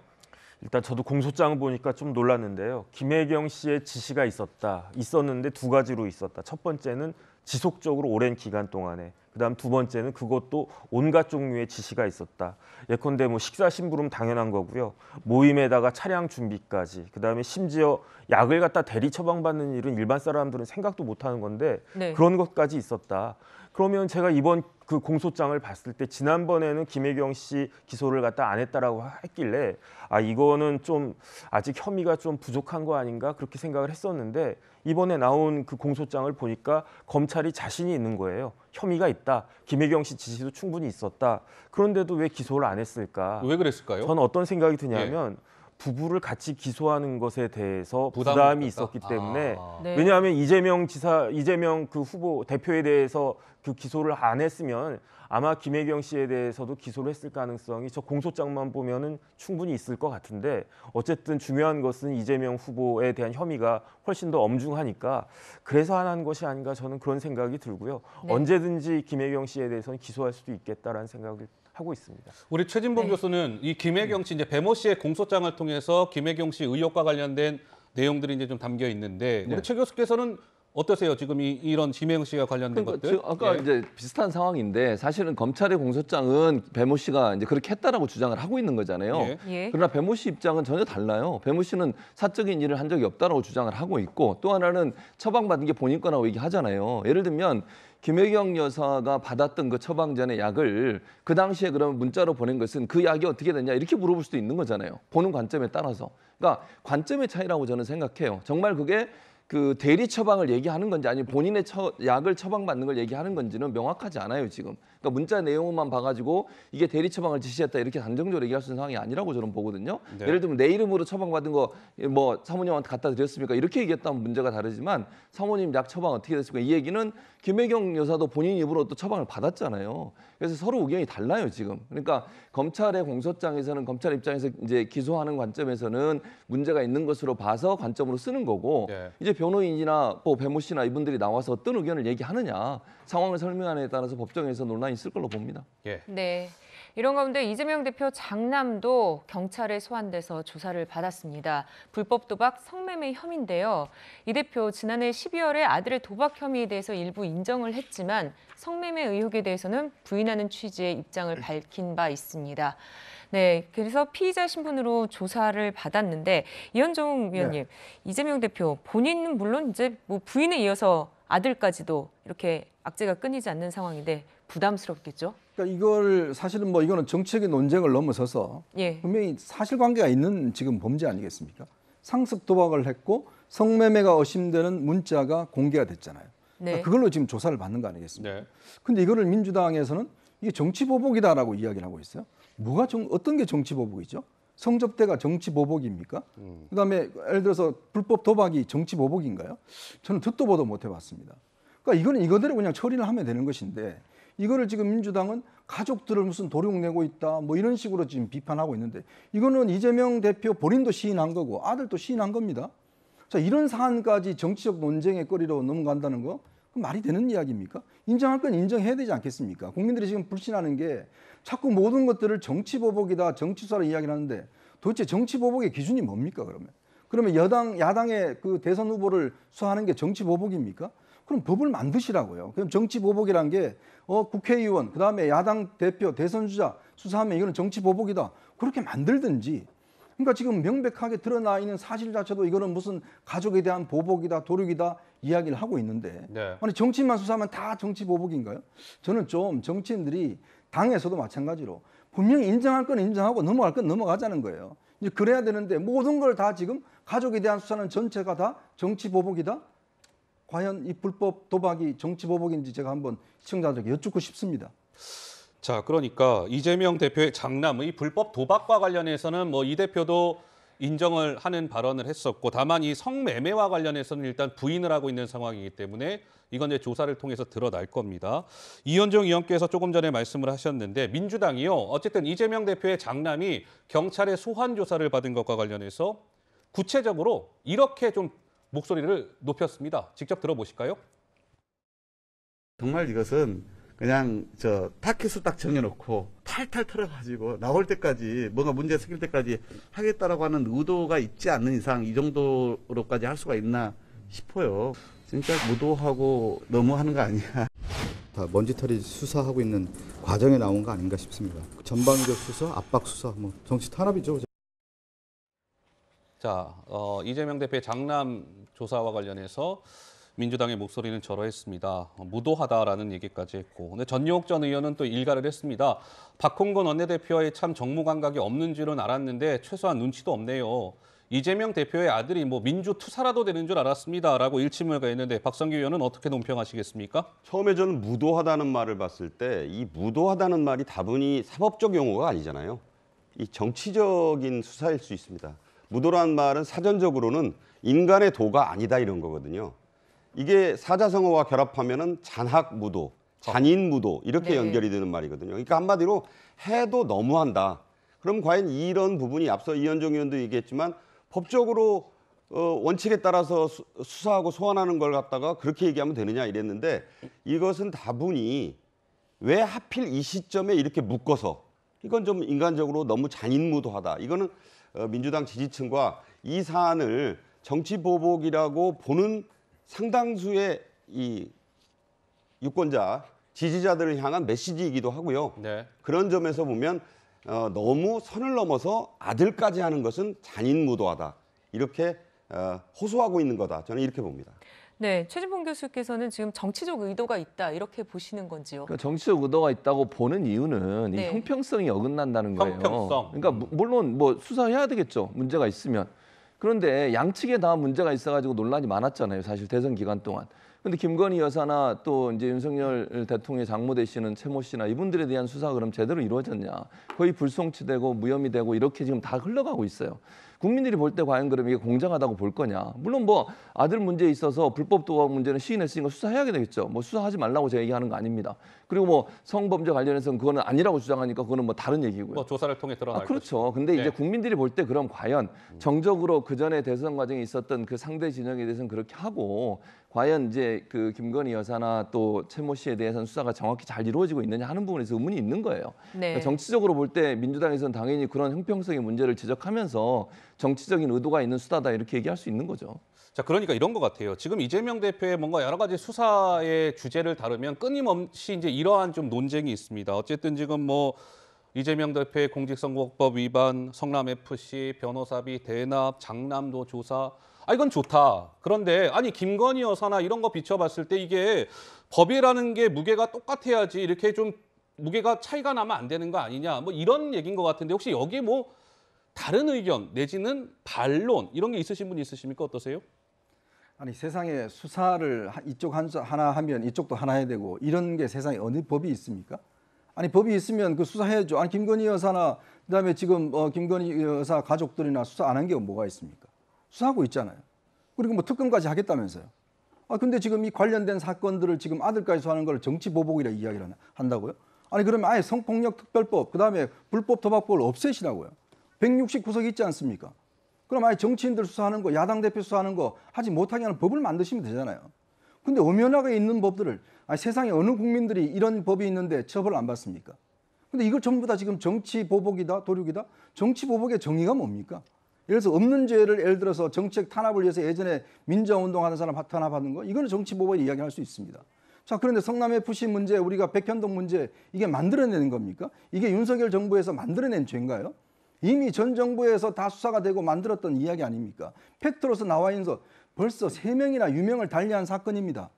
일단 저도 공소장 보니까 좀 놀랐는데요. 김혜경 씨의 지시가 있었다. 있었는데 두 가지로 있었다. 첫 번째는 지속적으로 오랜 기간 동안에 그다음 두 번째는 그것도 온갖 종류의 지시가 있었다. 예컨대 뭐 식사 심부름 당연한 거고요. 모임에다가 차량 준비까지. 그다음에 심지어 약을 갖다 대리 처방받는 일은 일반 사람들은 생각도 못 하는 건데 네. 그런 것까지 있었다. 그러면 제가 이번 그 공소장을 봤을 때 지난번에는 김혜경 씨 기소를 갖다 안 했다라고 했길래 아 이거는 좀 아직 혐의가 좀 부족한 거 아닌가 그렇게 생각을 했었는데 이번에 나온 그 공소장을 보니까 검찰이 자신이 있는 거예요. 혐의가 있다. 김혜경 씨 지시도 충분히 있었다. 그런데도 왜 기소를 안 했을까? 왜 그랬을까요? 저는 어떤 생각이 드냐면 예. 부부를 같이 기소하는 것에 대해서 부담이, 부담이 있었기 아. 때문에 네. 왜냐하면 이재명 지사 이재명 그 후보 대표에 대해서 그 기소를 안 했으면 아마 김혜경 씨에 대해서도 기소를 했을 가능성이 저 공소장만 보면은 충분히 있을 것 같은데 어쨌든 중요한 것은 이재명 후보에 대한 혐의가 훨씬 더 엄중하니까 그래서 안 한 것이 아닌가 저는 그런 생각이 들고요. 네. 언제든지 김혜경 씨에 대해서는 기소할 수도 있겠다라는 생각을 하고 있습니다. 우리 최진범 네. 교수는 이 김혜경 씨 이제 배모 씨의 공소장을 통해서 김혜경 씨 의혹과 관련된 내용들이 이제 좀 담겨 있는데 네. 우리 최 교수께서는 어떠세요? 지금 이, 이런김혜경씨가 관련된 그러니까 것들? 아까 예. 이제 비슷한 상황인데 사실은 검찰의 공소장은 배모 씨가 이제 그렇게 했다라고 주장을 하고 있는 거잖아요. 예. 예. 그러나 배모 씨 입장은 전혀 달라요. 배모 씨는 사적인 일을 한 적이 없다라고 주장을 하고 있고 또 하나는 처방받은 게 본인 거라고 얘기하잖아요. 예를 들면 김혜경 여사가 받았던 그 처방전의 약을 그 당시에 그러면 문자로 보낸 것은 그 약이 어떻게 됐냐 이렇게 물어볼 수도 있는 거잖아요. 보는 관점에 따라서. 그러니까 관점의 차이라고 저는 생각해요. 정말 그게 그 대리 처방을 얘기하는 건지 아니면 본인의 처, 약을 처방받는 걸 얘기하는 건지는 명확하지 않아요 지금. 그러니까 문자 내용만 봐가지고 이게 대리 처방을 지시했다 이렇게 단정적으로 얘기할 수 있는 상황이 아니라고 저는 보거든요. 네. 예를 들면 내 이름으로 처방받은 거뭐 예, 사모님한테 갖다 드렸습니까 이렇게 얘기했다면 문제가 다르지만 사모님 약 처방 어떻게 됐습니까 이 얘기는 김혜경 여사도 본인 입으로 또 처방을 받았잖아요. 그래서 서로 의견이 달라요 지금. 그러니까 검찰의 공소장에서는 검찰 입장에서 이제 기소하는 관점에서는 문제가 있는 것으로 봐서 관점으로 쓰는 거고 네. 이제 변호인이나 뭐 배모 씨나 이분들이 나와서 어떤 의견을 얘기하느냐 상황을 설명하는에 따라서 법정에서 논란이 있을 걸로 봅니다. 예. 네. 이런 가운데 이재명 대표 장남도 경찰에 소환돼서 조사를 받았습니다. 불법 도박 성매매 혐의인데요. 이 대표 지난해 12월에 아들의 도박 혐의에 대해서 일부 인정을 했지만 성매매 의혹에 대해서는 부인하는 취지의 입장을 밝힌 바 있습니다. 네, 그래서 피의자 신분으로 조사를 받았는데 이현종 위원님, 네. 이재명 대표 본인은 물론 이제 뭐 부인에 이어서 아들까지도 이렇게 악재가 끊이지 않는 상황인데 부담스럽겠죠? 그러니까 이걸 사실은 뭐 이거는 정치적인 논쟁을 넘어서서 예. 분명히 사실관계가 있는 지금 범죄 아니겠습니까? 상습 도박을 했고 성매매가 의심되는 문자가 공개가 됐잖아요. 그러니까 네. 그러니까 그걸로 지금 조사를 받는 거 아니겠습니까? 네. 근데 이거를 민주당에서는 이게 정치 보복이다라고 이야기를 하고 있어요. 뭐가 정, 어떤 게 정치 보복이죠? 성접대가 정치 보복입니까? 음. 그다음에 예를 들어서 불법 도박이 정치 보복인가요? 저는 듣도 보도 못 해봤습니다. 그러니까 이거는 이거대로 그냥 처리를 하면 되는 것인데 이거를 지금 민주당은 가족들을 무슨 도륙 내고 있다 뭐 이런 식으로 지금 비판하고 있는데 이거는 이재명 대표 본인도 시인한 거고 아들도 시인한 겁니다. 자 이런 사안까지 정치적 논쟁의 거리로 넘어간다는 거그 말이 되는 이야기입니까? 인정할 건 인정해야 되지 않겠습니까? 국민들이 지금 불신하는 게 자꾸 모든 것들을 정치 보복이다, 정치 수사라 이야기를 하는데 도대체 정치 보복의 기준이 뭡니까 그러면? 그러면 여당 야당의 그 대선 후보를 수사하는 게 정치 보복입니까? 그럼 법을 만드시라고요. 그럼 정치 보복이란 게 어, 국회의원 그다음에 야당 대표 대선 주자 수사하면 이거는 정치 보복이다. 그렇게 만들든지 그러니까 지금 명백하게 드러나 있는 사실 자체도 이거는 무슨 가족에 대한 보복이다, 도륙이다, 이야기를 하고 있는데 네. 아니 정치인만 수사하면 다 정치 보복인가요? 저는 좀 정치인들이 당에서도 마찬가지로 분명히 인정할 건 인정하고 넘어갈 건 넘어가자는 거예요. 이제 그래야 되는데 모든 걸 다 지금 가족에 대한 수사는 전체가 다 정치 보복이다. 과연 이 불법 도박이 정치 보복인지 제가 한번 시청자들에게 여쭙고 싶습니다. 자, 그러니까 이재명 대표의 장남의 불법 도박과 관련해서는 뭐 이 대표도 인정을 하는 발언을 했었고 다만 이 성매매와 관련해서는 일단 부인을 하고 있는 상황이기 때문에 이건 이제 조사를 통해서 드러날 겁니다. 이현종 의원께서 조금 전에 말씀을 하셨는데 민주당이요. 어쨌든 이재명 대표의 장남이 경찰의 소환 조사를 받은 것과 관련해서 구체적으로 이렇게 좀 목소리를 높였습니다. 직접 들어보실까요? 정말 이것은 그냥 저 타켓을 딱 정해놓고 탈탈 털어가지고 나올 때까지 뭔가 문제 생길 때까지 하겠다라고 하는 의도가 있지 않는 이상 이 정도로까지 할 수가 있나 싶어요. 진짜 무도하고 너무 하는 거 아니야. 먼지털이 수사하고 있는 과정에 나온 거 아닌가 싶습니다. 전방위적 수사, 압박 수사, 뭐 정치 탄압이죠. 자, 어, 이재명 대표의 장남 조사와 관련해서 민주당의 목소리는 저러했습니다 무도하다라는 얘기까지 했고 근데 전용욱 전 의원은 또 일가를 했습니다. 박홍근 원내대표와의 참 정무 감각이 없는 줄은 알았는데 최소한 눈치도 없네요. 이재명 대표의 아들이 뭐 민주 투사라도 되는 줄 알았습니다라고 일침을가했는데 박성규 의원은 어떻게 논평하시겠습니까? 처음에 저는 무도하다는 말을 봤을 때 이 무도하다는 말이 다분히 사법적 용어가 아니잖아요. 이 정치적인 수사일 수 있습니다. 무도라는 말은 사전적으로는 인간의 도가 아니다 이런 거거든요. 이게 사자성어와 결합하면은 잔학 무도, 잔인 무도 이렇게 네. 연결이 되는 말이거든요. 그러니까 한마디로 해도 너무한다. 그럼 과연 이런 부분이 앞서 이현종 의원도 얘기했지만 법적으로 어, 원칙에 따라서 수, 수사하고 소환하는 걸 갖다가 그렇게 얘기하면 되느냐 이랬는데 이것은 다분히 왜 하필 이 시점에 이렇게 묶어서 이건 좀 인간적으로 너무 잔인무도하다. 이거는 어, 민주당 지지층과 이 사안을 정치 보복이라고 보는 상당수의 이 유권자 지지자들을 향한 메시지이기도 하고요. 네. 그런 점에서 보면 어, 너무 선을 넘어서 아들까지 하는 것은 잔인무도하다. 이렇게 어, 호소하고 있는 거다. 저는 이렇게 봅니다. 네, 최진봉 교수께서는 지금 정치적 의도가 있다 이렇게 보시는 건지요? 그러니까 정치적 의도가 있다고 보는 이유는 네. 이 형평성이 어긋난다는 거예요. 형평성. 그러니까 물론 뭐 수사해야 되겠죠. 문제가 있으면. 그런데 양측에 다 문제가 있어가지고 논란이 많았잖아요. 사실 대선 기간 동안. 그런데 김건희 여사나 또 이제 윤석열 대통령의 장모대 씨는 최모 씨나 이분들에 대한 수사 그럼 제대로 이루어졌냐. 거의 불송치되고 무혐의 되고 이렇게 지금 다 흘러가고 있어요. 국민들이 볼 때 과연 그럼 이게 공정하다고 볼 거냐. 물론 뭐 아들 문제에 있어서 불법 도박 문제는 시인했으니까 수사해야 되겠죠. 뭐 수사하지 말라고 제가 얘기하는 거 아닙니다. 그리고 뭐 성범죄 관련해서는 그거는 아니라고 주장하니까 그거는 뭐 다른 얘기고요. 뭐 조사를 통해 드러날 아, 그렇죠. 것이고. 근데 이제 네. 국민들이 볼 때 그럼 과연 음. 정적으로 그 전에 대선 과정에 있었던 그 상대 진영에 대해서는 그렇게 하고 과연 이제 그 김건희 여사나 또 최 모 씨에 대해서는 수사가 정확히 잘 이루어지고 있느냐 하는 부분에서 의문이 있는 거예요. 네. 그러니까 정치적으로 볼 때 민주당에서는 당연히 그런 형평성의 문제를 지적하면서 정치적인 의도가 있는 수다다 이렇게 얘기할 수 있는 거죠. 자, 그러니까 이런 것 같아요. 지금 이재명 대표의 뭔가 여러 가지 수사의 주제를 다루면 끊임없이 이제 이러한 좀 논쟁이 있습니다. 어쨌든 지금 뭐 이재명 대표의 공직선거법 위반, 성남 FC 변호사비 대납, 장남도 조사. 아 이건 좋다. 그런데 아니 김건희 여사나 이런 거 비춰봤을 때 이게 법이라는 게 무게가 똑같아야지 이렇게 좀 무게가 차이가 나면 안 되는 거 아니냐. 뭐 이런 얘기인 것 같은데 혹시 여기 뭐 다른 의견 내지는 반론 이런 게 있으신 분 있으십니까 어떠세요? 아니 세상에 수사를 이쪽 하나 하면 이쪽도 하나 해야 되고 이런 게 세상에 어느 법이 있습니까? 아니 법이 있으면 그 수사해야죠. 아니 김건희 여사나 그다음에 지금 어, 김건희 여사 가족들이나 수사 안 한 게 뭐가 있습니까? 수사하고 있잖아요. 그리고 뭐 특검까지 하겠다면서요. 아 근데 지금 이 관련된 사건들을 지금 아들까지 수하는 걸 정치 보복이라 이야기를 한다고요? 아니 그러면 아예 성폭력 특별법 그다음에 불법 도박법을 없애시라고요. 169석 있지 않습니까? 그럼 아예 정치인들 수사하는 거, 야당 대표 수사하는 거 하지 못하게 하는 법을 만드시면 되잖아요. 근데 엄연하게 있는 법들을 아니 세상에 어느 국민들이 이런 법이 있는데 처벌 안 받습니까? 근데 이걸 전부 다 지금 정치 보복이다, 도륙이다. 정치 보복의 정의가 뭡니까? 예를 들어서 없는 죄를 예를 들어서 정책 탄압을 위해서 예전에 민주화운동하는 사람 탄압하는 거 이거는 정치 보복이 이야기할 수 있습니다. 자 그런데 성남 FC 문제 우리가 백현동 문제 이게 만들어내는 겁니까? 이게 윤석열 정부에서 만들어낸 죄인가요? 이미 전 정부에서 다 수사가 되고 만들었던 이야기 아닙니까? 팩트로서 나와 있는 벌써 세명이나 유명을 달리한 사건입니다.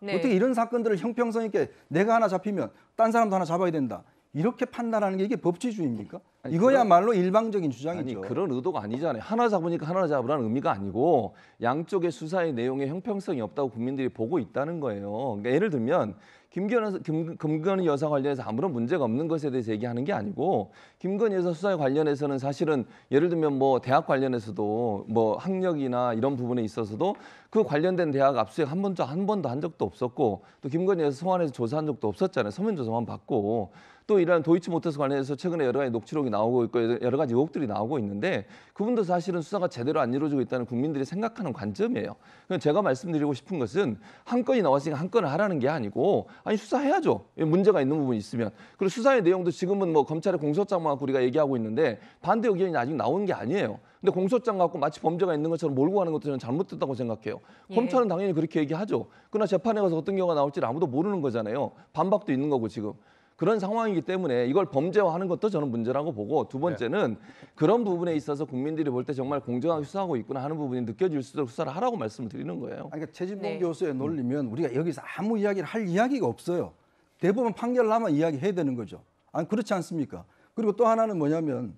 네. 어떻게 이런 사건들을 형평성 있게 내가 하나 잡히면 딴 사람도 하나 잡아야 된다. 이렇게 판단하는 게 이게 법치주의입니까? 아니, 이거야말로 그런, 일방적인 주장이죠. 아니, 그런 의도가 아니잖아요. 하나 잡으니까 하나 잡으라는 의미가 아니고 양쪽의 수사의 내용에 형평성이 없다고 국민들이 보고 있다는 거예요. 그러니까 예를 들면 김건희, 김, 김건희 여사 관련해서 아무런 문제가 없는 것에 대해서 얘기하는 게 아니고 김건희 여사 수사에 관련해서는 사실은 예를 들면 뭐 대학 관련해서도 뭐 학력이나 이런 부분에 있어서도 그 관련된 대학 압수수색 한 번도 한 번도 한 적도 없었고 또 김건희 여사 소환해서 조사한 적도 없었잖아요. 서면 조사만 받고 또 이러한 도이치모터스 관련해서 최근에 여러 가지 녹취록이 나오고 있고 여러 가지 의혹들이 나오고 있는데 그분도 사실은 수사가 제대로 안 이루어지고 있다는 국민들이 생각하는 관점이에요. 제가 말씀드리고 싶은 것은 한 건이 나왔으니까 한 건을 하라는 게 아니고 아니 수사해야죠. 문제가 있는 부분이 있으면. 그리고 수사의 내용도 지금은 뭐 검찰의 공소장만 갖고 우리가 얘기하고 있는데 반대 의견이 아직 나오는 게 아니에요. 근데 공소장 갖고 마치 범죄가 있는 것처럼 몰고 가는 것도 저는 잘못됐다고 생각해요. 예. 검찰은 당연히 그렇게 얘기하죠. 그러나 재판에 가서 어떤 경우가 나올지 아무도 모르는 거잖아요. 반박도 있는 거고 지금. 그런 상황이기 때문에 이걸 범죄화하는 것도 저는 문제라고 보고 두 네. 번째는 그런 부분에 있어서 국민들이 볼 때 정말 공정하게 수사하고 있구나 하는 부분이 느껴질 수 있도록 수사를 하라고 말씀을 드리는 거예요. 그러니까 최진봉 네. 교수의 논리면 우리가 여기서 아무 이야기를 할 이야기가 없어요. 대부분 판결 나면 이야기해야 되는 거죠. 아니 그렇지 않습니까? 그리고 또 하나는 뭐냐면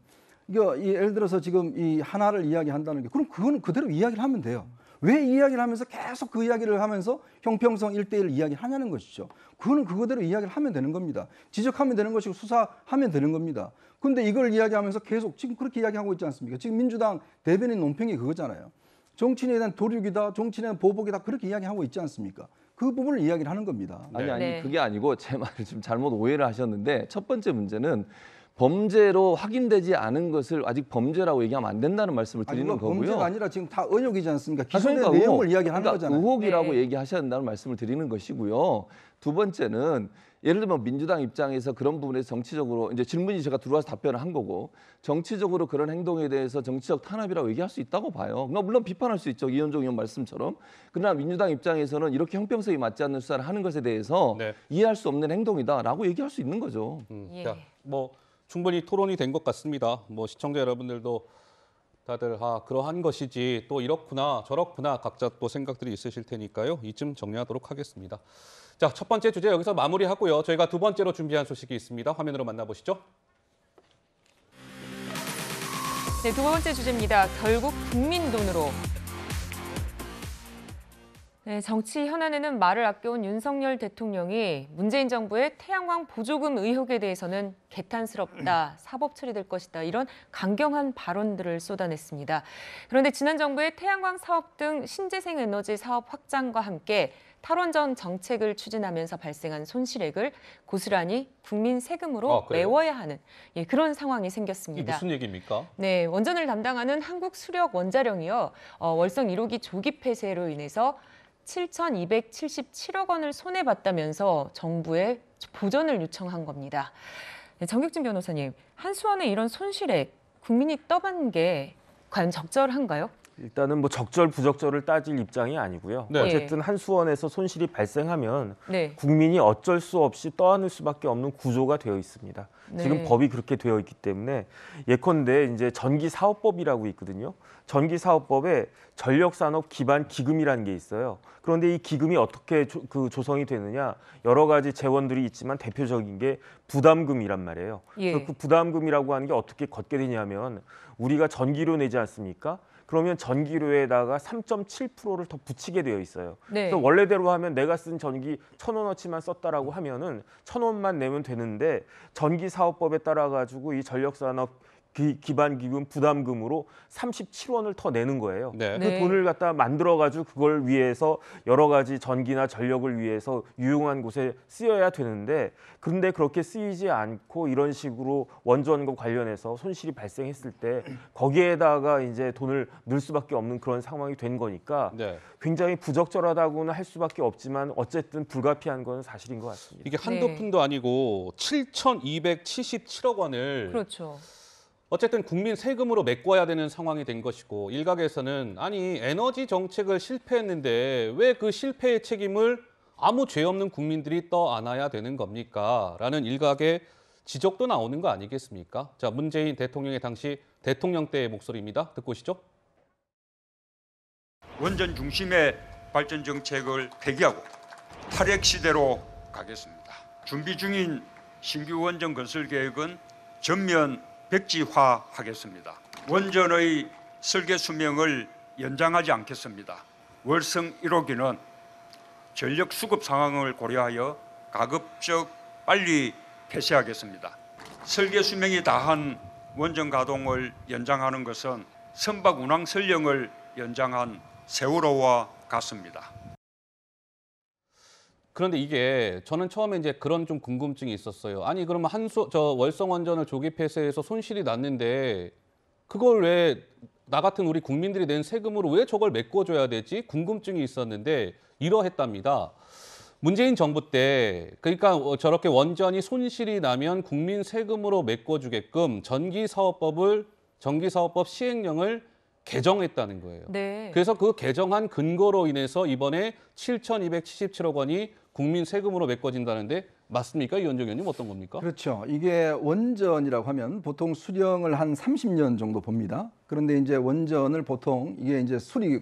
이거 예를 들어서 지금 이 하나를 이야기한다는 게 그럼 그거는 그대로 이야기를 하면 돼요. 왜 이야기를 하면서 계속 그 이야기를 하면서 형평성 일대일 이야기를 하냐는 것이죠. 그거는 그거대로 이야기를 하면 되는 겁니다. 지적하면 되는 것이고 수사하면 되는 겁니다. 근데 이걸 이야기하면서 계속 지금 그렇게 이야기하고 있지 않습니까? 지금 민주당 대변인 논평이 그거잖아요. 정치인에 대한 도륙이다, 정치인에 대한 보복이다 그렇게 이야기하고 있지 않습니까? 그 부분을 이야기를 하는 겁니다. 아니 아니 네. 그게 아니고 제 말을 좀 잘못 오해를 하셨는데 첫 번째 문제는 범죄로 확인되지 않은 것을 아직 범죄라고 얘기하면 안 된다는 말씀을 드리는 아니, 거고요. 범죄가 아니라 지금 다 은역이지 않습니까? 아, 그러니까 기소된 그러니까 내용을 이야기하는 그러니까 거잖아요. 의혹이라고 네. 얘기하셨다는 말씀을 드리는 것이고요. 두 번째는 예를 들면 민주당 입장에서 그런 부분에서 정치적으로 이제 질문이 제가 들어와서 답변을 한 거고 정치적으로 그런 행동에 대해서 정치적 탄압이라고 얘기할 수 있다고 봐요. 그러니까 물론 비판할 수 있죠. 이현종 의원 말씀처럼. 그러나 민주당 입장에서는 이렇게 형평성이 맞지 않는 수사를 하는 것에 대해서 네. 이해할 수 없는 행동이다라고 얘기할 수 있는 거죠. 음. 예. 자, 뭐 충분히 토론이 된 것 같습니다. 뭐 시청자 여러분들도 다들 아 그러한 것이지 또 이렇구나 저렇구나 각자 또 생각들이 있으실 테니까요. 이쯤 정리하도록 하겠습니다. 자, 첫 번째 주제 여기서 마무리하고요. 저희가 두 번째로 준비한 소식이 있습니다. 화면으로 만나보시죠. 네, 두 번째 주제입니다. 결국 국민 돈으로 네, 정치 현안에는 말을 아껴온 윤석열 대통령이 문재인 정부의 태양광 보조금 의혹에 대해서는 개탄스럽다, 음. 사법 처리될 것이다 이런 강경한 발언들을 쏟아냈습니다. 그런데 지난 정부의 태양광 사업 등 신재생 에너지 사업 확장과 함께 탈원전 정책을 추진하면서 발생한 손실액을 고스란히 국민 세금으로 아, 메워야 하는 예, 그런 상황이 생겼습니다. 무슨 얘기입니까? 네, 원전을 담당하는 한국수력원자령이요. 어, 월성 1호기 조기 폐쇄로 인해서 7,277억 원을 손해봤다면서 정부에 보전을 요청한 겁니다. 네, 정격진 변호사님, 한수원의 이런 손실액 국민이 떠받는 게 과연 적절한가요? 일단은 뭐 적절 부적절을 따질 입장이 아니고요. 네. 어쨌든 한수원에서 손실이 발생하면 네. 국민이 어쩔 수 없이 떠안을 수밖에 없는 구조가 되어 있습니다. 네. 지금 법이 그렇게 되어 있기 때문에 예컨대 이제 전기 사업법이라고 있거든요. 전기 사업법에 전력 산업 기반 기금이라는 게 있어요. 그런데 이 기금이 어떻게 조, 그 조성이 되느냐 여러 가지 재원들이 있지만 대표적인 게 부담금이란 말이에요. 예. 그 부담금이라고 하는 게 어떻게 걷게 되냐면 우리가 전기료 내지 않습니까? 그러면 전기료에다가 3.7%를 더 붙이게 되어 있어요. 네. 그래서 원래대로 하면 내가 쓴 전기 1 0 0 0 원어치만 썼다라고 하면은 1 0 0 0 원만 내면 되는데 전기 사업법에 따라 가지고 이 전력 산업 기반 기금 부담금으로 37원을 더 내는 거예요. 네. 그 네. 돈을 갖다 만들어 가지고 그걸 위해서 여러 가지 전기나 전력을 위해서 유용한 곳에 쓰여야 되는데 그런데 그렇게 쓰이지 않고 이런 식으로 원전과 관련해서 손실이 발생했을 때 거기에다가 이제 돈을 넣을 수밖에 없는 그런 상황이 된 거니까 네. 굉장히 부적절하다고는 할 수밖에 없지만 어쨌든 불가피한 건 사실인 것 같습니다. 이게 한두 네. 푼도 아니고 7,277억 원을 그렇죠. 어쨌든 국민 세금으로 메꿔야 되는 상황이 된 것이고 일각에서는 아니 에너지 정책을 실패했는데 왜 그 실패의 책임을 아무 죄 없는 국민들이 떠안아야 되는 겁니까? 라는 일각의 지적도 나오는 거 아니겠습니까? 자, 문재인 대통령의 당시 대통령 때의 목소리입니다. 듣고 오시죠. 원전 중심의 발전 정책을 폐기하고 탈핵 시대로 가겠습니다. 준비 중인 신규 원전 건설 계획은 전면 백지화하겠습니다. 원전의 설계 수명을 연장하지 않겠습니다. 월성 1호기는 전력 수급 상황을 고려하여 가급적 빨리 폐쇄하겠습니다. 설계 수명이 다한 원전 가동을 연장하는 것은 선박 운항 설령을 연장한 세월호와 같습니다. 그런데 이게 저는 처음에 이제 그런 좀 궁금증이 있었어요. 아니 그러면 한소 저 월성 원전을 조기 폐쇄해서 손실이 났는데 그걸 왜 나 같은 우리 국민들이 낸 세금으로 왜 저걸 메꿔줘야 되지 궁금증이 있었는데 이러했답니다. 문재인 정부 때 그러니까 어, 저렇게 원전이 손실이 나면 국민 세금으로 메꿔주게끔 전기사업법을 전기사업법 시행령을 개정했다는 거예요. 네. 그래서 그 개정한 근거로 인해서 이번에 7,277억 원이 국민 세금으로 메꿔진다는데 맞습니까? 이원정 의원님 어떤 겁니까? 그렇죠. 이게 원전이라고 하면 보통 수령을 한 30년 정도 봅니다. 그런데 이제 원전을 보통 이게 이제 수리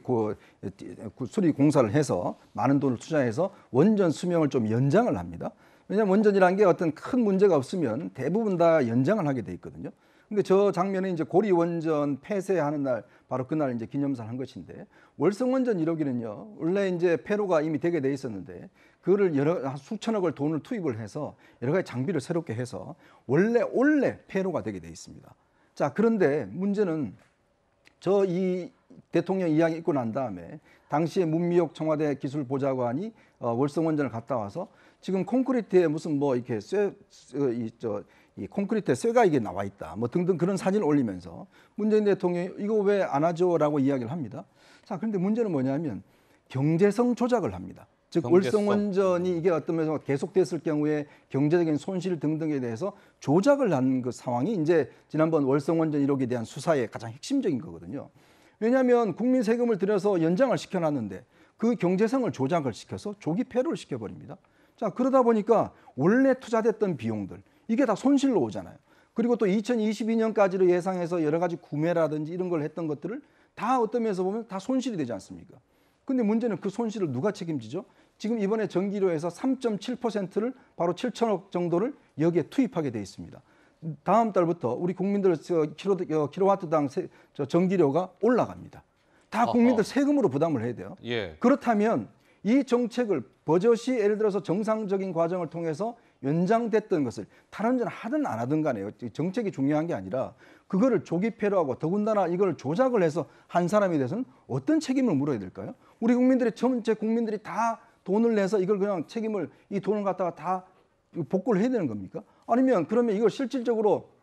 수리 공사를 해서 많은 돈을 투자해서 원전 수명을 좀 연장을 합니다. 왜냐하면 원전이라는 게 어떤 큰 문제가 없으면 대부분 다 연장을 하게 돼 있거든요. 근데 저 장면에 이제 고리 원전 폐쇄하는 날 바로 그날 이제 기념사를 한 것인데 월성원전 1호기는요 원래 이제 폐로가 이미 되게 돼 있었는데 그거를 여러 수천억을 돈을 투입을 해서 여러 가지 장비를 새롭게 해서 원래 원래 폐로가 되게 돼 있습니다. 자 그런데 문제는 저 이 대통령 이야기 있고 난 다음에 당시에 문미옥 청와대 기술보좌관이 어, 월성원전을 갔다 와서 지금 콘크리트에 무슨 뭐 이렇게 쇠, 쇠 이, 저, 이 콘크리트에 쇠가 이게 나와 있다. 뭐 등등 그런 사진을 올리면서 문재인 대통령이 이거 왜 안 하죠라고 이야기를 합니다. 자, 그런데 문제는 뭐냐면 경제성 조작을 합니다. 즉 경제성. 월성원전이 이게 어떤 면에서 계속됐을 경우에 경제적인 손실 등등에 대해서 조작을 한 그 상황이 이제 지난번 월성원전 1호에 대한 수사의 가장 핵심적인 거거든요. 왜냐하면 국민 세금을 들여서 연장을 시켜놨는데 그 경제성을 조작을 시켜서 조기 폐로를 시켜버립니다. 자 그러다 보니까 원래 투자됐던 비용들 이게 다 손실로 오잖아요. 그리고 또 2022년까지로 예상해서 여러 가지 구매라든지 이런 걸 했던 것들을 다 어떤 면에서 보면 다 손실이 되지 않습니까? 근데 문제는 그 손실을 누가 책임지죠? 지금 이번에 전기료에서 3.7%를 바로 7천억 정도를 여기에 투입하게 돼 있습니다. 다음 달부터 우리 국민들 키로 어, 와트당 전기료가 올라갑니다. 다 국민들 세금으로 부담을 해야 돼요. 예. 그렇다면 이 정책을 버젓이 예를 들어서 정상적인 과정을 통해서 연장됐던 것을 탈원전 하든 안 하든 간에 정책이 중요한 게 아니라 그거를 조기 폐로하고 더군다나 이걸 조작을 해서 한 사람에 대해서는 어떤 책임을 물어야 될까요? 우리 국민들이 전체 국민들이 다 돈을 내서 이걸 그냥 책임을 이 돈을 갖다가 다 복구를 해야 되는 겁니까? 아니면 그러면 이걸 실질적으로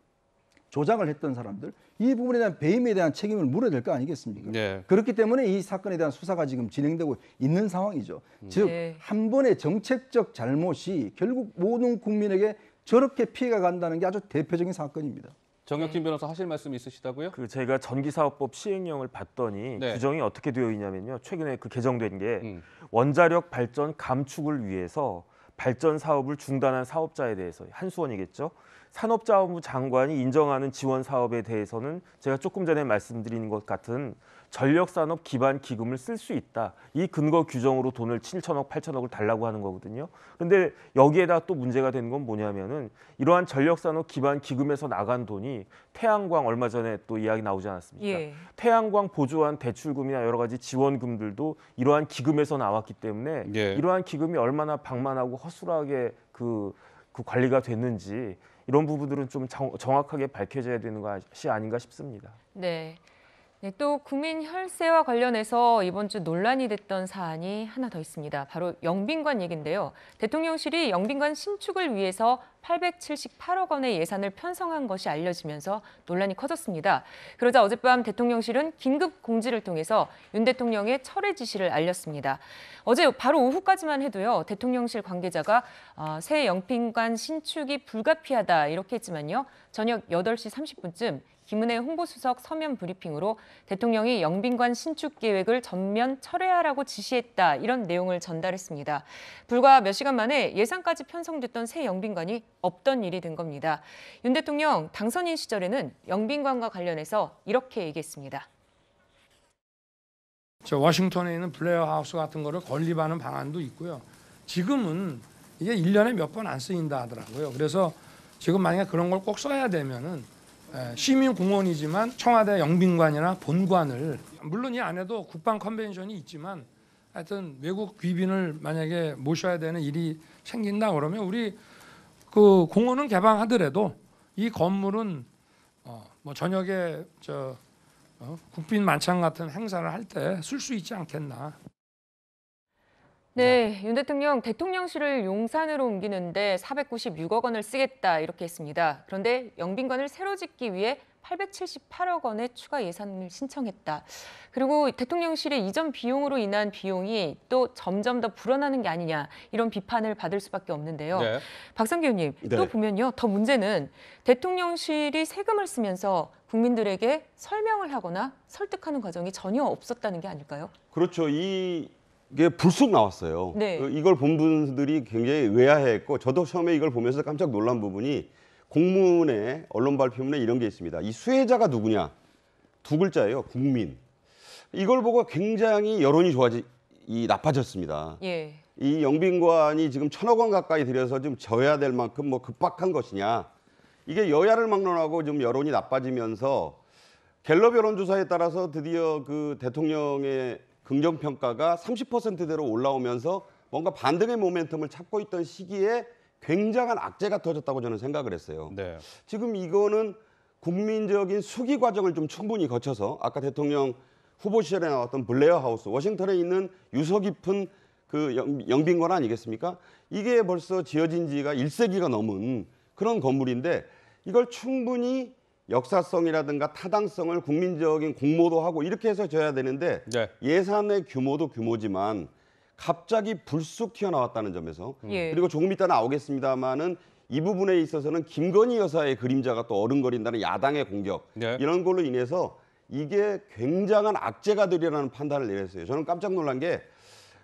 조장을 했던 사람들 이 부분에 대한 배임에 대한 책임을 물어야 될 거 아니겠습니까? 네. 그렇기 때문에 이 사건에 대한 수사가 지금 진행되고 있는 상황이죠. 음. 즉한 네. 번의 정책적 잘못이 결국 모든 국민에게 저렇게 피해가 간다는 게 아주 대표적인 사건입니다. 정혁진 네. 변호사 하실 말씀 있으시다고요? 그 제가 전기사업법 시행령을 봤더니 네. 규정이 어떻게 되어 있냐면요. 최근에 그 개정된 게 음. 원자력 발전 감축을 위해서 발전 사업을 중단한 사업자에 대해서 한수원이겠죠. 산업자원부 장관이 인정하는 지원 사업에 대해서는 제가 조금 전에 말씀드린 것 같은 전력산업 기반 기금을 쓸 수 있다. 이 근거 규정으로 돈을 7천억, 8천억을 달라고 하는 거거든요. 그런데 여기에다 또 문제가 되는 건 뭐냐면은 이러한 전력산업 기반 기금에서 나간 돈이 태양광 얼마 전에 또 이야기 나오지 않았습니까? 예. 태양광 보조한 대출금이나 여러 가지 지원금들도 이러한 기금에서 나왔기 때문에 예. 이러한 기금이 얼마나 방만하고 허술하게 그, 그 관리가 됐는지 이런 부분들은 좀 정, 확하게 밝혀져야 되는 것이 아닌가 싶습니다. 네. 네, 또 국민 혈세와 관련해서 이번 주 논란이 됐던 사안이 하나 더 있습니다. 바로 영빈관 얘긴데요. 대통령실이 영빈관 신축을 위해서 878억 원의 예산을 편성한 것이 알려지면서 논란이 커졌습니다. 그러자 어젯밤 대통령실은 긴급 공지를 통해서 윤 대통령의 철회 지시를 알렸습니다. 어제 바로 오후까지만 해도요. 대통령실 관계자가 어, 새 영빈관 신축이 불가피하다 이렇게 했지만요. 저녁 8시 30분쯤 김은혜 홍보수석 서면 브리핑으로 대통령이 영빈관 신축 계획을 전면 철회하라고 지시했다 이런 내용을 전달했습니다. 불과 몇 시간 만에 예산까지 편성됐던 새 영빈관이 없던 일이 된 겁니다. 윤 대통령 당선인 시절에는 영빈관과 관련해서 이렇게 얘기했습니다. 저 워싱턴에 있는 블레어 하우스 같은 거를 건립하는 방안도 있고요. 지금은 이게 1년에 몇 번 안 쓰인다 하더라고요. 그래서 지금 만약에 그런 걸 꼭 써야 되면은 예, 시민공원이지만 청와대 영빈관이나 본관을 물론 이 안에도 국방 컨벤션이 있지만 하여튼 외국 귀빈을 만약에 모셔야 되는 일이 생긴다 그러면 우리 그 공원은 개방하더라도 이 건물은 어뭐 저녁에 저어 국빈 만찬 같은 행사를 할 때 쓸 수 있지 않겠나 네. 네, 윤 대통령 대통령실을 용산으로 옮기는데 496억 원을 쓰겠다 이렇게 했습니다. 그런데 영빈관을 새로 짓기 위해 878억 원의 추가 예산을 신청했다. 그리고 대통령실의 이전 비용으로 인한 비용이 또 점점 더 불어나는 게 아니냐 이런 비판을 받을 수밖에 없는데요. 네. 박성기 의원님 네. 또 보면요. 더 문제는 대통령실이 세금을 쓰면서 국민들에게 설명을 하거나 설득하는 과정이 전혀 없었다는 게 아닐까요? 그렇죠. 이 이게 불쑥 나왔어요. 네. 그 이걸 본 분들이 굉장히 의아해했고 저도 처음에 이걸 보면서 깜짝 놀란 부분이 공문에 언론 발표문에 이런 게 있습니다. 이 수혜자가 누구냐? 두 글자예요. 국민. 이걸 보고 굉장히 여론이 좋아지 이 나빠졌습니다. 예. 이 영빈관이 지금 천억 원 가까이 들여서 지좀 져야 될 만큼 뭐 급박한 것이냐. 이게 여야를 막론하고 지금 여론이 나빠지면서 갤럽 여론조사에 따라서 드디어 그 대통령의 긍정 평가가 30%대로 올라오면서 뭔가 반등의 모멘텀을 찾고 있던 시기에 굉장한 악재가 터졌다고 저는 생각을 했어요. 네. 지금 이거는 국민적인 수기 과정을 좀 충분히 거쳐서 아까 대통령 후보 시절에 나왔던 블레어 하우스 워싱턴에 있는 유서 깊은 그 영빈관 아니겠습니까? 이게 벌써 지어진 지가 1세기가 넘은 그런 건물인데 이걸 충분히 역사성이라든가 타당성을 국민적인 공모도 하고 이렇게 해서 줘야 되는데 네. 예산의 규모도 규모지만 갑자기 불쑥 튀어나왔다는 점에서 예. 그리고 조금 이따 나오겠습니다마는 이 부분에 있어서는 김건희 여사의 그림자가 또 어른거린다는 야당의 공격 네. 이런 걸로 인해서 이게 굉장한 악재가 되리라는 판단을 내렸어요. 저는 깜짝 놀란 게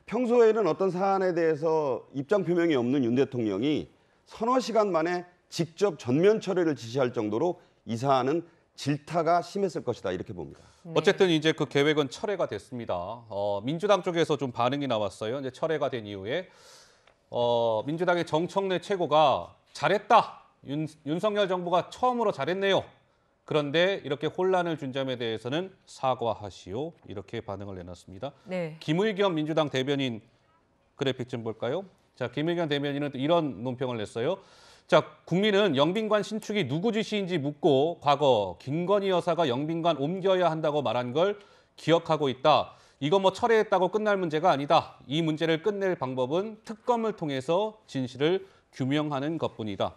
평소에는 어떤 사안에 대해서 입장 표명이 없는 윤 대통령이 서너 시간 만에 직접 전면 처리를 지시할 정도로 이사하는 질타가 심했을 것이다 이렇게 봅니다. 네. 어쨌든 이제 그 계획은 철회가 됐습니다. 어, 민주당 쪽에서 좀 반응이 나왔어요. 이제 철회가 된 이후에 어, 민주당의 정청래 최고가 잘했다. 윤, 윤석열 정부가 처음으로 잘했네요. 그런데 이렇게 혼란을 준 점에 대해서는 사과하시오 이렇게 반응을 내놨습니다. 네. 김의겸 민주당 대변인 그래픽 좀 볼까요? 자, 김의겸 대변인은 이런 논평을 냈어요. 자, 국민은 영빈관 신축이 누구 지시인지 묻고 과거 김건희 여사가 영빈관 옮겨야 한다고 말한 걸 기억하고 있다. 이거 뭐 철회했다고 끝날 문제가 아니다. 이 문제를 끝낼 방법은 특검을 통해서 진실을 규명하는 것뿐이다.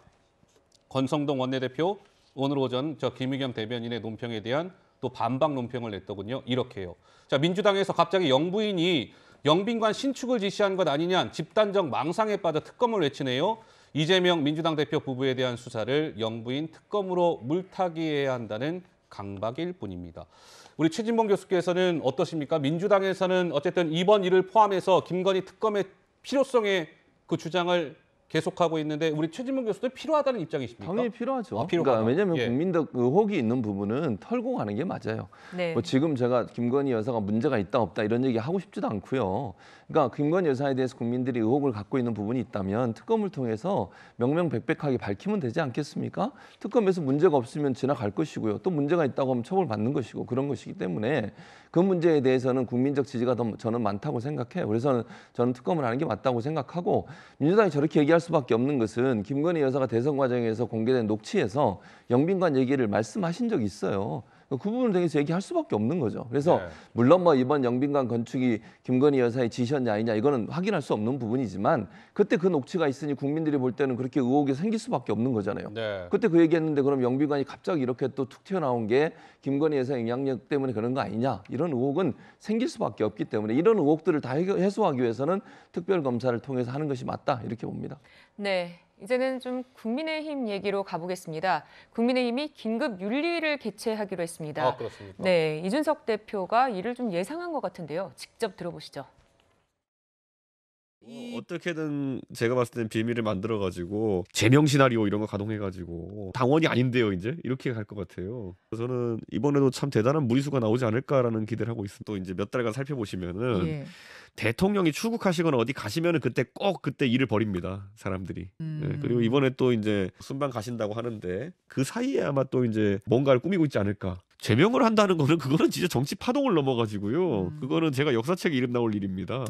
권성동 원내대표 오늘 오전 저 김의겸 대변인의 논평에 대한 또 반박 논평을 냈더군요. 이렇게 요 자, 민주당에서 갑자기 영부인이 영빈관 신축을 지시한 것 아니냐 집단적 망상에 빠져 특검을 외치네요. 이재명 민주당 대표 부부에 대한 수사를 영부인 특검으로 물타기해야 한다는 강박일 뿐입니다. 우리 최진봉 교수께서는 어떠십니까? 민주당에서는 어쨌든 이번 일을 포함해서 김건희 특검의 필요성에 그 주장을 계속하고 있는데 우리 최진봉 교수도 필요하다는 입장이십니까? 당연히 필요하죠. 아, 그러니까 왜냐하면 예. 국민적 의혹이 있는 부분은 털고 가는 게 맞아요. 네. 뭐 지금 제가 김건희 여사가 문제가 있다 없다 이런 얘기 하고 싶지도 않고요. 그러니까 김건 여사에 대해서 국민들이 의혹을 갖고 있는 부분이 있다면 특검을 통해서 명명백백하게 밝히면 되지 않겠습니까? 특검에서 문제가 없으면 지나갈 것이고요. 또 문제가 있다고 하면 처벌받는 것이고 그런 것이기 때문에 그 문제에 대해서는 국민적 지지가 더 저는 많다고 생각해요. 그래서 저는 특검을 하는 게 맞다고 생각하고 민주당이 저렇게 얘기할 수밖에 없는 것은 김건희 여사가 대선 과정에서 공개된 녹취에서 영빈관 얘기를 말씀하신 적이 있어요. 그 부분을 대해서 얘기할 수밖에 없는 거죠. 그래서 네. 물론 뭐 이번 영빈관 건축이 김건희 여사의 지시였냐 아니냐 이거는 확인할 수 없는 부분이지만 그때 그 녹취가 있으니 국민들이 볼 때는 그렇게 의혹이 생길 수밖에 없는 거잖아요. 네. 그때 그 얘기했는데 그럼 영빈관이 갑자기 이렇게 또 툭 튀어나온 게 김건희 여사 의 영향력 때문에 그런 거 아니냐 이런 의혹은 생길 수밖에 없기 때문에 이런 의혹들을 다 해소하기 위해서는 특별검사를 통해서 하는 것이 맞다 이렇게 봅니다. 네. 이제는 좀 국민의힘 얘기로 가보겠습니다. 국민의힘이 긴급 윤리를 개최하기로 했습니다. 아, 그렇습니까? 네, 이준석 대표가 이를 좀 예상한 것 같은데요. 직접 들어보시죠. 어, 어떻게든 제가 봤을 땐 비밀을 만들어 가지고 제명 시나리오 이런 거 가동해 가지고 당원이 아닌데요 이제 이렇게 갈 것 같아요. 저는 이번에도 참 대단한 무리수가 나오지 않을까라는 기대를 하고 있습니다. 또 이제 몇 달간 살펴보시면은 예. 대통령이 출국하시거나 어디 가시면은 그때 꼭 그때 일을 벌입니다 사람들이. 예, 음. 예, 그리고 이번에 또 이제 순방 가신다고 하는데 그 사이에 아마 또 이제 뭔가를 꾸미고 있지 않을까. 제명을 한다는 거는 그거는 진짜 정치 파동을 넘어가지고요. 음. 그거는 제가 역사책에 이름 나올 일입니다.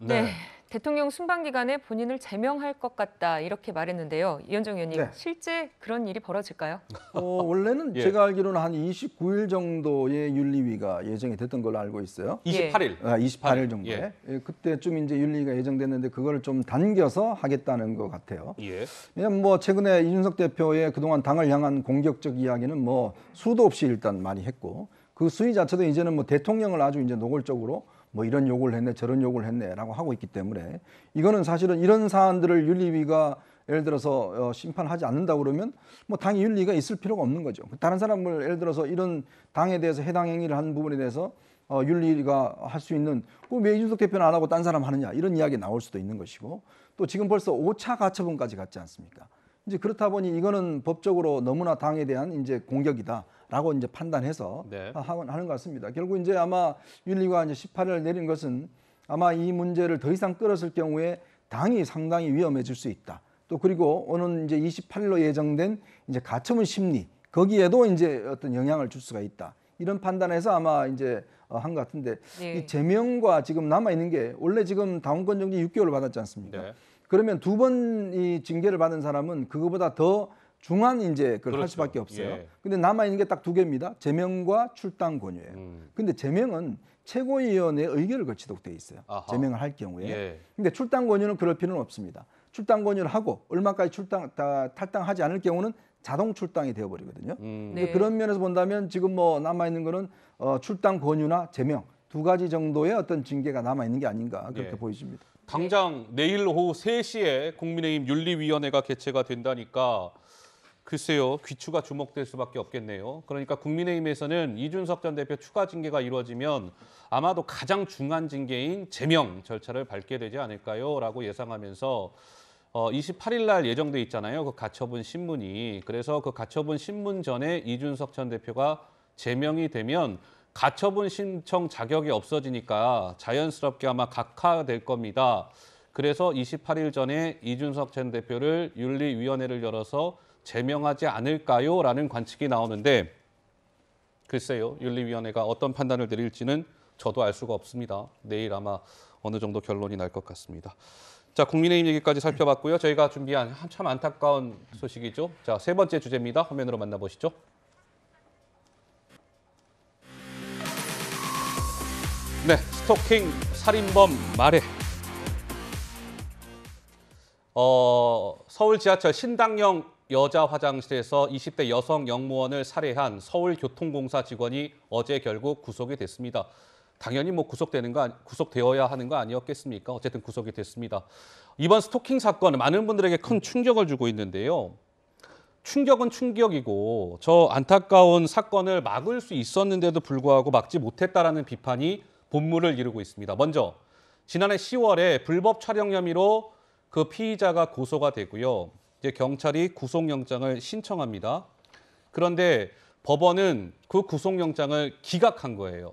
네. 네. 대통령 순방 기간에 본인을 제명할 것 같다 이렇게 말했는데요. 이현정 의원님 네. 실제 그런 일이 벌어질까요? 어, 원래는 (laughs) 예. 제가 알기로는 한 29일 정도의 윤리위가 예정이 됐던 걸로 알고 있어요. 28일. 예. 아, 28일 정도에. 예. 예. 그때쯤 이제 윤리위가 예정됐는데 그걸 좀 당겨서 하겠다는 것 같아요. 예. 예. 뭐 최근에 이준석 대표의 그동안 당을 향한 공격적 이야기는 뭐 수도 없이 일단 많이 했고 그 수위 자체도 이제는 뭐 대통령을 아주 이제 노골적으로 뭐 이런 요구를 했네 저런 요구를 했네라고 하고 있기 때문에 이거는 사실은 이런 사안들을 윤리위가 예를 들어서 어, 심판하지 않는다 그러면 뭐 당의 윤리가 있을 필요가 없는 거죠. 다른 사람을 예를 들어서 이런 당에 대해서 해당 행위를 한 부분에 대해서 어, 윤리가 할 수 있는 그왜 뭐 이준석 대표는 안 하고 딴 사람 하느냐 이런 이야기 나올 수도 있는 것이고 또 지금 벌써 5차 가처분까지 갔지 않습니까? 이제 그렇다 보니 이거는 법적으로 너무나 당에 대한 이제 공격이다. 라고 이제 판단해서 네. 하는 것 같습니다. 결국 이제 아마 윤리가 이제 18일을 내린 것은 아마 이 문제를 더 이상 끌었을 경우에 당이 상당히 위험해질 수 있다. 또 그리고 오는 이제 28일로 예정된 이제 가처분 심리 거기에도 이제 어떤 영향을 줄 수가 있다. 이런 판단에서 아마 이제 어, 한것 같은데 네. 이 제명과 지금 남아 있는 게 원래 지금 당원권 정지 6개월을 받았지 않습니까? 네. 그러면 두 번 이 징계를 받은 사람은 그거보다 더 중한 인제 그걸 그렇죠. 할 수밖에 없어요. 예. 근데 남아 있는 게 딱 두 개입니다. 제명과 출당 권유예요. 음. 근데 제명은 최고위원회 의결을 거치도록 돼 있어요. 아하. 제명을 할 경우에. 예. 근데 출당 권유는 그럴 필요는 없습니다. 출당 권유를 하고 얼마까지 출당 다, 탈당하지 않을 경우는 자동 출당이 되어 버리거든요. 음. 네. 그런 면에서 본다면 지금 뭐 남아 있는 거는 어, 출당 권유나 제명 두 가지 정도의 어떤 징계가 남아 있는 게 아닌가 그렇게 예. 보여집니다. 당장 내일 오후 3시에 국민의힘 윤리위원회가 개최가 된다니까 글쎄요, 귀추가 주목될 수밖에 없겠네요. 그러니까 국민의힘에서는 이준석 전 대표 추가 징계가 이루어지면 아마도 가장 중한 징계인 제명 절차를 밟게 되지 않을까요? 라고 예상하면서 어, 28일 날 예정돼 있잖아요. 그 가처분 신문이. 그래서 그 가처분 신문 전에 이준석 전 대표가 제명이 되면 가처분 신청 자격이 없어지니까 자연스럽게 아마 각하될 겁니다. 그래서 28일 전에 이준석 전 대표를 윤리위원회를 열어서 제명하지 않을까요? 라는 관측이 나오는데 글쎄요. 윤리위원회가 어떤 판단을 내릴지는 저도 알 수가 없습니다. 내일 아마 어느 정도 결론이 날 것 같습니다. 자, 국민의힘 얘기까지 살펴봤고요. 저희가 준비한 한참 안타까운 소식이죠. 자, 세 번째 주제입니다. 화면으로 만나보시죠. 네, 스토킹 살인범 말해. 어, 서울 지하철 신당역 여자 화장실에서 20대 여성 영무원을 살해한 서울교통공사 직원이 어제 결국 구속이 됐습니다. 당연히 뭐 구속되는 거 구속되어야 하는 거 아니었겠습니까? 어쨌든 구속이 됐습니다. 이번 스토킹 사건은 많은 분들에게 큰 충격을 주고 있는데요. 충격은 충격이고 저 안타까운 사건을 막을 수 있었는데도 불구하고 막지 못했다라는 비판이 본물을 이루고 있습니다. 먼저 지난해 10월에 불법 촬영 혐의로 그 피의자가 고소가 되고요. 이제 경찰이 구속영장을 신청합니다. 그런데 법원은 그 구속영장을 기각한 거예요.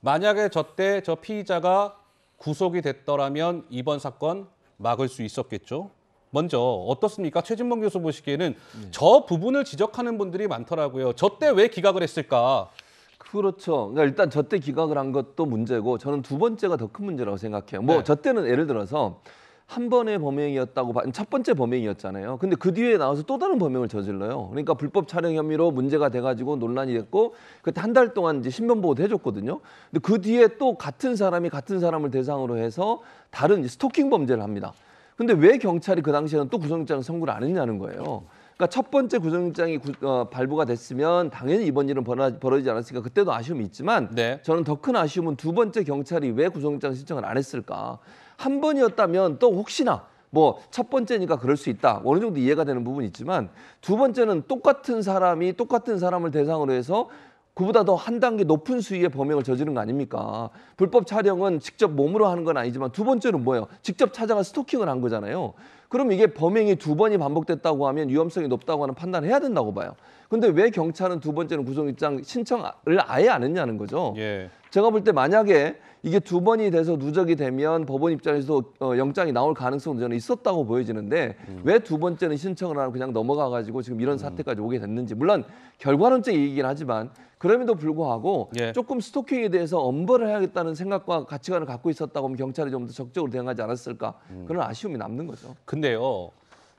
만약에 저 때 저 피의자가 구속이 됐더라면 이번 사건 막을 수 있었겠죠. 먼저 어떻습니까? 최진범 교수 보시기에는 네. 저 부분을 지적하는 분들이 많더라고요. 저 때 왜 기각을 했을까? 그렇죠. 그러니까 일단 저 때 기각을 한 것도 문제고 저는 두 번째가 더 큰 문제라고 생각해요. 뭐저 네. 때는 예를 들어서 한 번의 범행이었다고 첫 번째 범행이었잖아요. 근데 그 뒤에 나와서 또 다른 범행을 저질러요. 그러니까 불법 촬영 혐의로 문제가 돼가지고 논란이 됐고 그때 한 달 동안 이제 신변 보호도 해줬거든요. 근데 그 뒤에 또 같은 사람이 같은 사람을 대상으로 해서 다른 스토킹 범죄를 합니다. 근데 왜 경찰이 그 당시에는 또 구속영장 선고를안 했냐는 거예요. 그러니까 첫 번째 구속영장이 어, 발부가 됐으면 당연히 이번 일은 벌어, 벌어지지 않았으니까 그때도 아쉬움이 있지만 네. 저는 더 큰 아쉬움은 두 번째 경찰이 왜 구속영장 신청을 안 했을까. 한 번이었다면 또 혹시나 뭐 첫 번째니까 그럴 수 있다. 어느 정도 이해가 되는 부분이 있지만 두 번째는 똑같은 사람이 똑같은 사람을 대상으로 해서 그보다 더 한 단계 높은 수위의 범행을 저지른 거 아닙니까? 불법 촬영은 직접 몸으로 하는 건 아니지만 두 번째는 뭐예요? 직접 찾아가 스토킹을 한 거잖아요. 그럼 이게 범행이 두 번이 반복됐다고 하면 위험성이 높다고 하는 판단을 해야 된다고 봐요. 근데 왜 경찰은 두 번째는 구속입장 신청을 아예 안 했냐는 거죠. 예. 제가 볼 때 만약에 이게 두 번이 돼서 누적이 되면 법원 입장에서 도 어, 영장이 나올 가능성도 저는 있었다고 보여지는데 음. 왜두 번째는 신청을 안 하고 그냥 넘어가 가지고 지금 이런 음. 사태까지 오게 됐는지 물론 결과론적 얘기긴 하지만 그럼에도 불구하고 예. 조금 스토킹에 대해서 엄벌을 해야겠다는 생각과 가치관을 갖고 있었다고 하면 경찰이 좀 더 적극적으로 대응하지 않았을까 음. 그런 아쉬움이 남는 거죠. 근데요.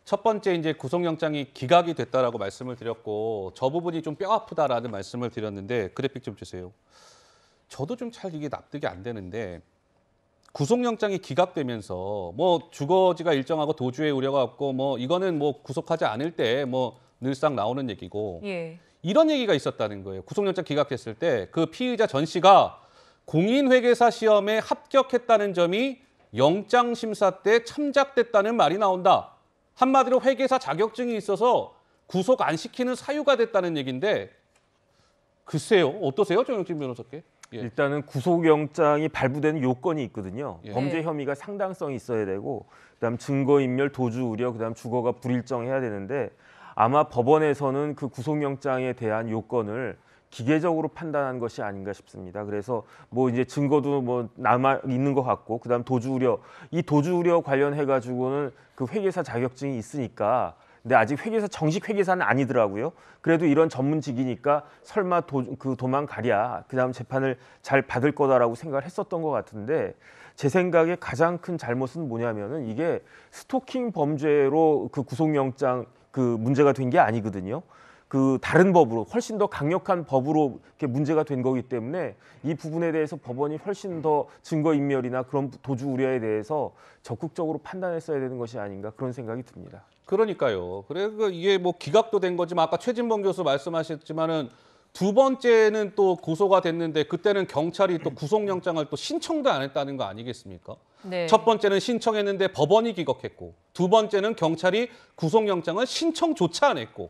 첫 번째 이제 구속영장이 기각이 됐다라고 말씀을 드렸고 저 부분이 좀 뼈 아프다라는 말씀을 드렸는데 그래픽 좀 주세요. 저도 좀 잘 이게 납득이 안 되는데 구속영장이 기각되면서 뭐 주거지가 일정하고 도주의 우려가 없고 뭐 이거는 뭐 구속하지 않을 때 뭐 늘상 나오는 얘기고 예. 이런 얘기가 있었다는 거예요. 구속영장 기각됐을 때 그 피의자 전 씨가 공인회계사 시험에 합격했다는 점이 영장 심사 때 참작됐다는 말이 나온다. 한마디로 회계사 자격증이 있어서 구속 안 시키는 사유가 됐다는 얘기인데 글쎄요 어떠세요 정영진 변호사께? 예. 일단은 구속영장이 발부되는 요건이 있거든요. 예. 범죄 혐의가 상당성이 있어야 되고 그다음 증거인멸, 도주 우려, 그다음 주거가 불일정해야 되는데 아마 법원에서는 그 구속영장에 대한 요건을 기계적으로 판단한 것이 아닌가 싶습니다. 그래서 뭐 이제 증거도 뭐 남아 있는 것 같고 그다음 도주 우려 이 도주 우려 관련해 가지고는 그 회계사 자격증이 있으니까 근데 아직 회계사 정식 회계사는 아니더라고요. 그래도 이런 전문직이니까 설마 도, 그 도망 가랴 그다음 재판을 잘 받을 거다라고 생각을 했었던 것 같은데 제 생각에 가장 큰 잘못은 뭐냐면은 이게 스토킹 범죄로 그 구속영장 그 문제가 된 게 아니거든요. 그 다른 법으로 훨씬 더 강력한 법으로 이렇게 문제가 된 거기 때문에 이 부분에 대해서 법원이 훨씬 더 증거 인멸이나 그런 도주 우려에 대해서 적극적으로 판단했어야 되는 것이 아닌가 그런 생각이 듭니다. 그러니까요. 그래 그 이게 뭐 기각도 된 거지만 아까 최진범 교수 말씀하셨지만은 두 번째는 또 고소가 됐는데 그때는 경찰이 또 구속영장을 또 신청도 안 했다는 거 아니겠습니까? 네. 첫 번째는 신청했는데 법원이 기각했고 두 번째는 경찰이 구속영장을 신청조차 안 했고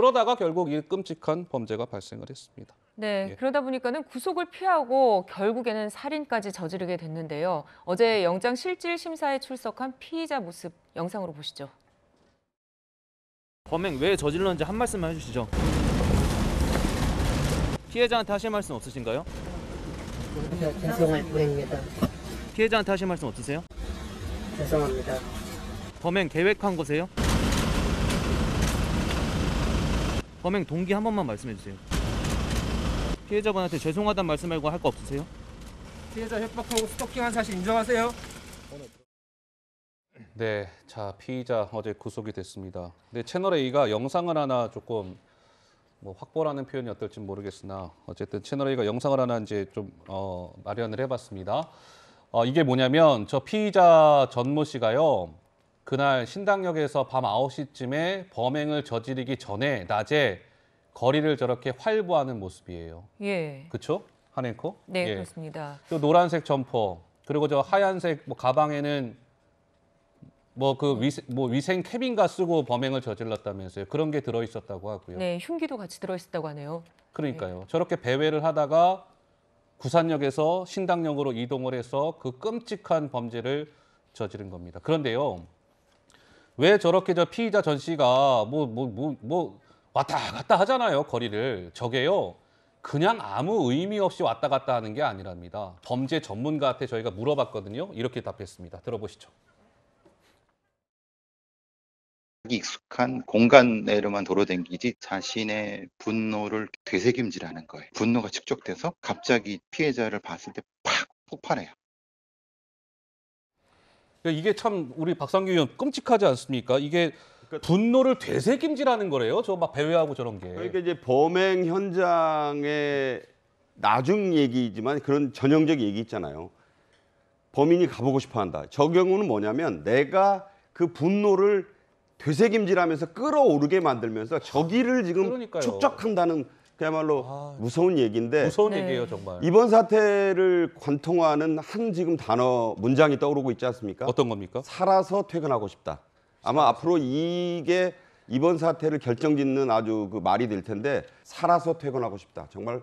그러다가 결국 이 끔찍한 범죄가 발생을 했습니다. 네, 예. 그러다 보니까는 구속을 피하고 결국에는 살인까지 저지르게 됐는데요. 어제 영장 실질 심사에 출석한 피의자 모습 영상으로 보시죠. 범행 왜 저질렀는지 한 말씀만 해주시죠. 피해자한테 하실 말씀 없으신가요? 죄송할 뿐입니다. 피해자한테 하실 말씀 없으세요? 죄송합니다. 범행 계획한 거세요? 범행 동기 한 번만 말씀해 주세요. 피해자분한테 죄송하단 말씀 말고 할 거 없으세요? 피해자 협박하고 스토킹한 사실 인정하세요? 네, 자 피의자 어제 구속이 됐습니다. 근데 채널 A가 영상을 하나 조금 뭐 확보라는 표현이 어떨지 모르겠으나 어쨌든 채널 A가 영상을 하나 이제 좀 어, 마련을 해봤습니다. 어, 이게 뭐냐면 저 피의자 전모 씨가요. 그날 신당역에서 밤 9시쯤에 범행을 저지르기 전에 낮에 거리를 저렇게 활보하는 모습이에요. 예. 그렇죠? 한앵커? 네, 예. 그렇습니다. 또 노란색 점퍼, 그리고 저 하얀색 뭐 가방에는 뭐 그 위생, 뭐 위생 캐빈가 쓰고 범행을 저질렀다면서요. 그런 게 들어 있었다고 하고요. 네, 흉기도 같이 들어 있었다고 하네요. 그러니까요. 네. 저렇게 배회를 하다가 구산역에서 신당역으로 이동을 해서 그 끔찍한 범죄를 저지른 겁니다. 그런데요. 왜 저렇게 저 피의자 전 씨가 뭐뭐뭐뭐 뭐, 뭐, 뭐 왔다 갔다 하잖아요 거리를 저게요 그냥 아무 의미 없이 왔다 갔다 하는 게 아니랍니다 범죄 전문가한테 저희가 물어봤거든요 이렇게 답했습니다 들어보시죠 자기 익숙한 공간에만 돌아댕기지 자신의 분노를 되새김질하는 거예요 분노가 축적돼서 갑자기 피해자를 봤을 때 팍 폭발해요 그러니까 이게 참 우리 박상규 의원 끔찍하지 않습니까? 이게 그러니까 분노를 되새김질하는 거래요. 저 막 배회하고 저런 게. 그러니까 이제 범행 현장의 나중 얘기지만 그런 전형적 얘기 있잖아요. 범인이 가보고 싶어한다. 저 경우는 뭐냐면 내가 그 분노를 되새김질하면서 끌어오르게 만들면서 저기를 지금 그러니까요. 축적한다는 그야말로 아, 무서운 얘기인데 무서운 네. 얘기예요 정말 이번 사태를 관통하는 한 지금 단어 문장이 떠오르고 있지 않습니까? 어떤 겁니까? 살아서 퇴근하고 싶다. 아마 앞으로 이게 이번 사태를 결정짓는 아주 그 말이 될 텐데 살아서 퇴근하고 싶다. 정말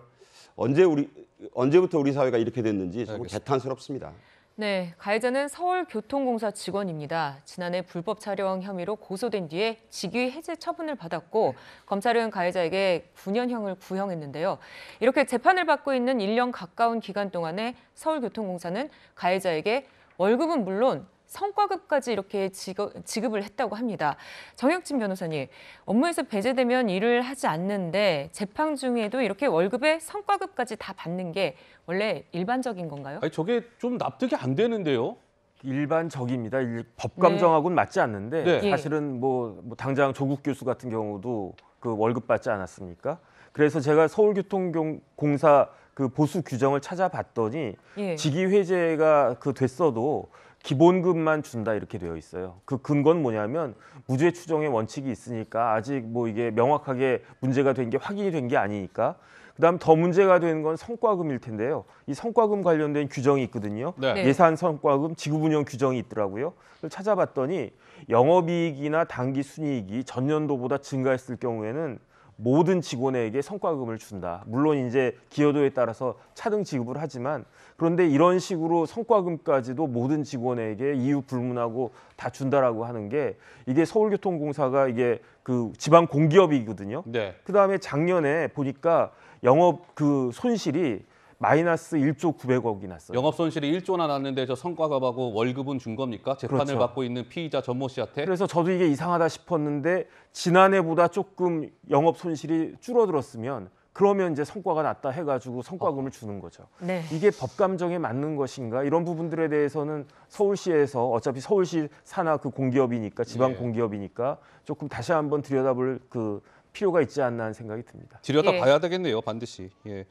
언제 우리 언제부터 우리 사회가 이렇게 됐는지 정말 개탄스럽습니다. 네, 가해자는 서울교통공사 직원입니다. 지난해 불법 촬영 혐의로 고소된 뒤에 직위 해제 처분을 받았고 검찰은 가해자에게 9년형을 구형했는데요. 이렇게 재판을 받고 있는 1년 가까운 기간 동안에 서울교통공사는 가해자에게 월급은 물론 성과급까지 이렇게 지급, 을 했다고 합니다. 정혁진 변호사님, 업무에서 배제되면 일을 하지 않는데 재판 중에도 이렇게 월급에 성과급까지 다 받는 게 원래 일반적인 건가요? 아니, 저게 좀 납득이 안 되는데요. 일반적입니다. 법감정하고는 네. 맞지 않는데 네. 예. 사실은 뭐, 뭐 당장 조국 교수 같은 경우도 그 월급 받지 않았습니까? 그래서 제가 서울교통공사 그 보수 규정을 찾아봤더니 예. 직위 회제가 그 됐어도 기본금만 준다 이렇게 되어 있어요. 그 근거는 뭐냐면 무죄 추정의 원칙이 있으니까 아직 뭐 이게 명확하게 문제가 된 게 확인이 된 게 아니니까. 그다음 더 문제가 되는 건 성과금일 텐데요. 이 성과금 관련된 규정이 있거든요. 네. 네. 예산 성과금 지급운영 규정이 있더라고요. 그걸 찾아봤더니 영업이익이나 당기 순이익이 전년도보다 증가했을 경우에는 모든 직원에게 성과금을 준다. 물론 이제 기여도에 따라서 차등 지급을 하지만 그런데 이런 식으로 성과금까지도 모든 직원에게 이유 불문하고 다 준다라고 하는 게 이게 서울교통공사가 이게 그 지방 공기업이거든요. 네. 그다음에 작년에 보니까 영업 그 손실이 마이너스 1조 900억이 났어요. 영업 손실이 1조나 났는데 저성과가하고 월급은 준 겁니까? 재판을 그렇죠. 받고 있는 피의자 전모 씨한테? 그래서 저도 이게 이상하다 싶었는데 지난해보다 조금 영업 손실이 줄어들었으면 그러면 이제 성과가 났다 해가지고 성과금을 주는 거죠. 네. 이게 법 감정에 맞는 것인가 이런 부분들에 대해서는 서울시에서 어차피 서울시 산하 그 공기업이니까 지방 예. 공기업이니까 조금 다시 한번 들여다볼 그 필요가 있지 않나 하는 생각이 듭니다. 들여다 예. 봐야 되겠네요, 반드시. 예.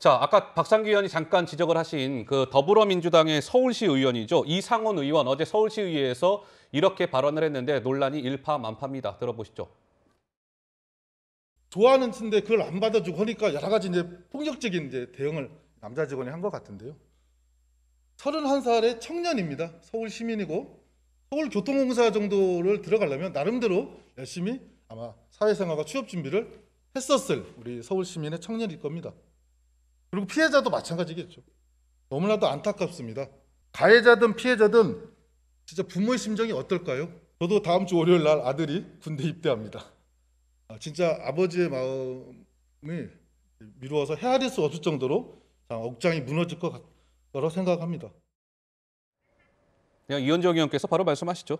자, 아까 박상규 의원이 잠깐 지적을 하신 그 더불어민주당의 서울시 의원이죠. 이상원 의원 어제 서울시의회에서 이렇게 발언을 했는데 논란이 일파만파입니다. 들어보시죠. 좋아하는 친데 그걸 안 받아주고 하니까 여러 가지 이제 폭력적인 이제 대응을 남자 직원이 한 것 같은데요. 31살의 청년입니다. 서울 시민이고 서울교통공사 정도를 들어가려면 나름대로 열심히 아마 사회생활과 취업 준비를 했었을 우리 서울 시민의 청년일 겁니다. 그리고 피해자도 마찬가지겠죠. 너무나도 안타깝습니다. 가해자든 피해자든 진짜 부모의 심정이 어떨까요? 저도 다음 주 월요일 날 아들이 군대 입대합니다. 아, 진짜 아버지의 마음이 미루어서 헤아릴 수 없을 정도로 억장이 무너질 것 같다고 생각합니다. 이현정 의원께서 바로 말씀하시죠.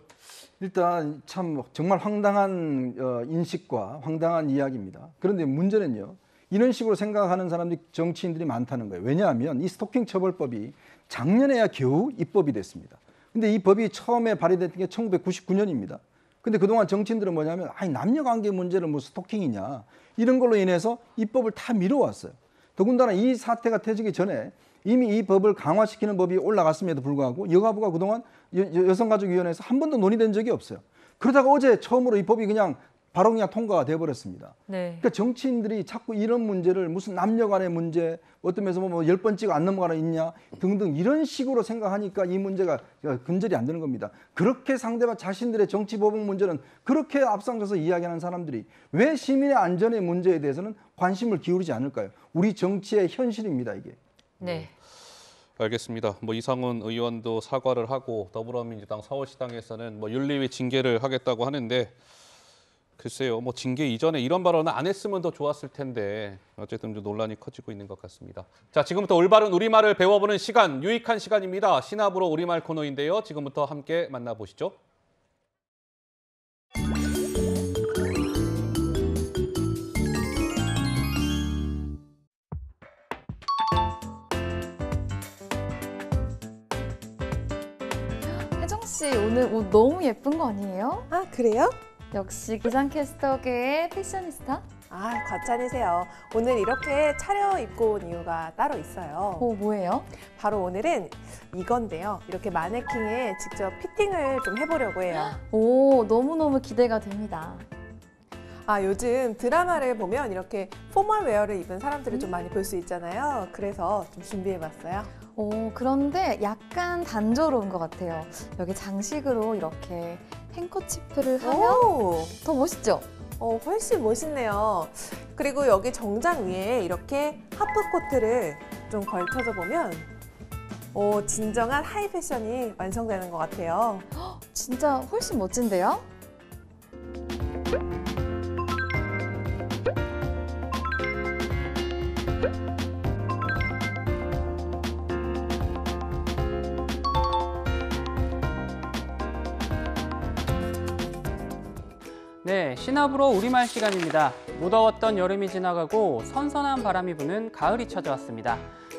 일단 참 정말 황당한 어, 인식과 황당한 이야기입니다. 그런데 문제는요. 이런 식으로 생각하는 사람들이 정치인들이 많다는 거예요. 왜냐하면 이 스토킹 처벌법이 작년에야 겨우 입법이 됐습니다. 근데 이 법이 처음에 발의됐던 게 1999년입니다. 근데 그동안 정치인들은 뭐냐면 아니 남녀 관계 문제를 뭐 스토킹이냐 이런 걸로 인해서 입법을 다 미뤄왔어요. 더군다나 이 사태가 터지기 전에 이미 이 법을 강화시키는 법이 올라갔음에도 불구하고 여가부가 그동안 여, 여성가족위원회에서 한 번도 논의된 적이 없어요. 그러다가 어제 처음으로 이 법이 그냥 바로 그냥 통과가 돼버렸습니다. 네. 그러니까 정치인들이 자꾸 이런 문제를 무슨 남녀간의 문제, 어떤 면에서 뭐면열번째가안 넘어가나 있냐 등등 이런 식으로 생각하니까 이 문제가 근절이 안 되는 겁니다. 그렇게 상대방 자신들의 정치 보복 문제는 그렇게 앞장서서 이야기하는 사람들이 왜 시민의 안전의 문제에 대해서는 관심을 기울이지 않을까요? 우리 정치의 현실입니다 이게. 네. 네. 알겠습니다. 뭐 이상훈 의원도 사과를 하고 더불어민주당 서울시당에서는 뭐 윤리위 징계를 하겠다고 하는데. 글쎄요, 뭐 징계 이전에 이런 발언은 안 했으면 더 좋았을 텐데 어쨌든 좀 논란이 커지고 있는 것 같습니다. 자, 지금부터 올바른 우리말을 배워보는 시간, 유익한 시간입니다. 신압으로 우리말 코너인데요. 지금부터 함께 만나보시죠. 혜정 씨 오늘 옷 너무 예쁜 거 아니에요? 아, 그래요? 역시 기상캐스터계의 패셔니스타? 아, 과찬이세요. 오늘 이렇게 차려입고 온 이유가 따로 있어요. 오, 어, 뭐예요? 바로 오늘은 이건데요. 이렇게 마네킹에 직접 피팅을 좀 해보려고 해요. 오, 너무너무 기대가 됩니다. 아, 요즘 드라마를 보면 이렇게 포멀 웨어를 입은 사람들을 좀 음. 많이 볼 수 있잖아요. 그래서 좀 준비해봤어요. 오, 그런데 약간 단조로운 것 같아요. 여기 장식으로 이렇게 행커치프를 하면 오! 더 멋있죠? 어, 훨씬 멋있네요. 그리고 여기 정장 위에 이렇게 하프 코트를 좀 걸쳐져 보면 오, 진정한 하이 패션이 완성되는 것 같아요. (gasps) 진짜 훨씬 멋진데요? 네, 시나브로 우리말 시간입니다. 무더웠던 여름이 지나가고 선선한 바람이 부는 가을이 찾아왔습니다.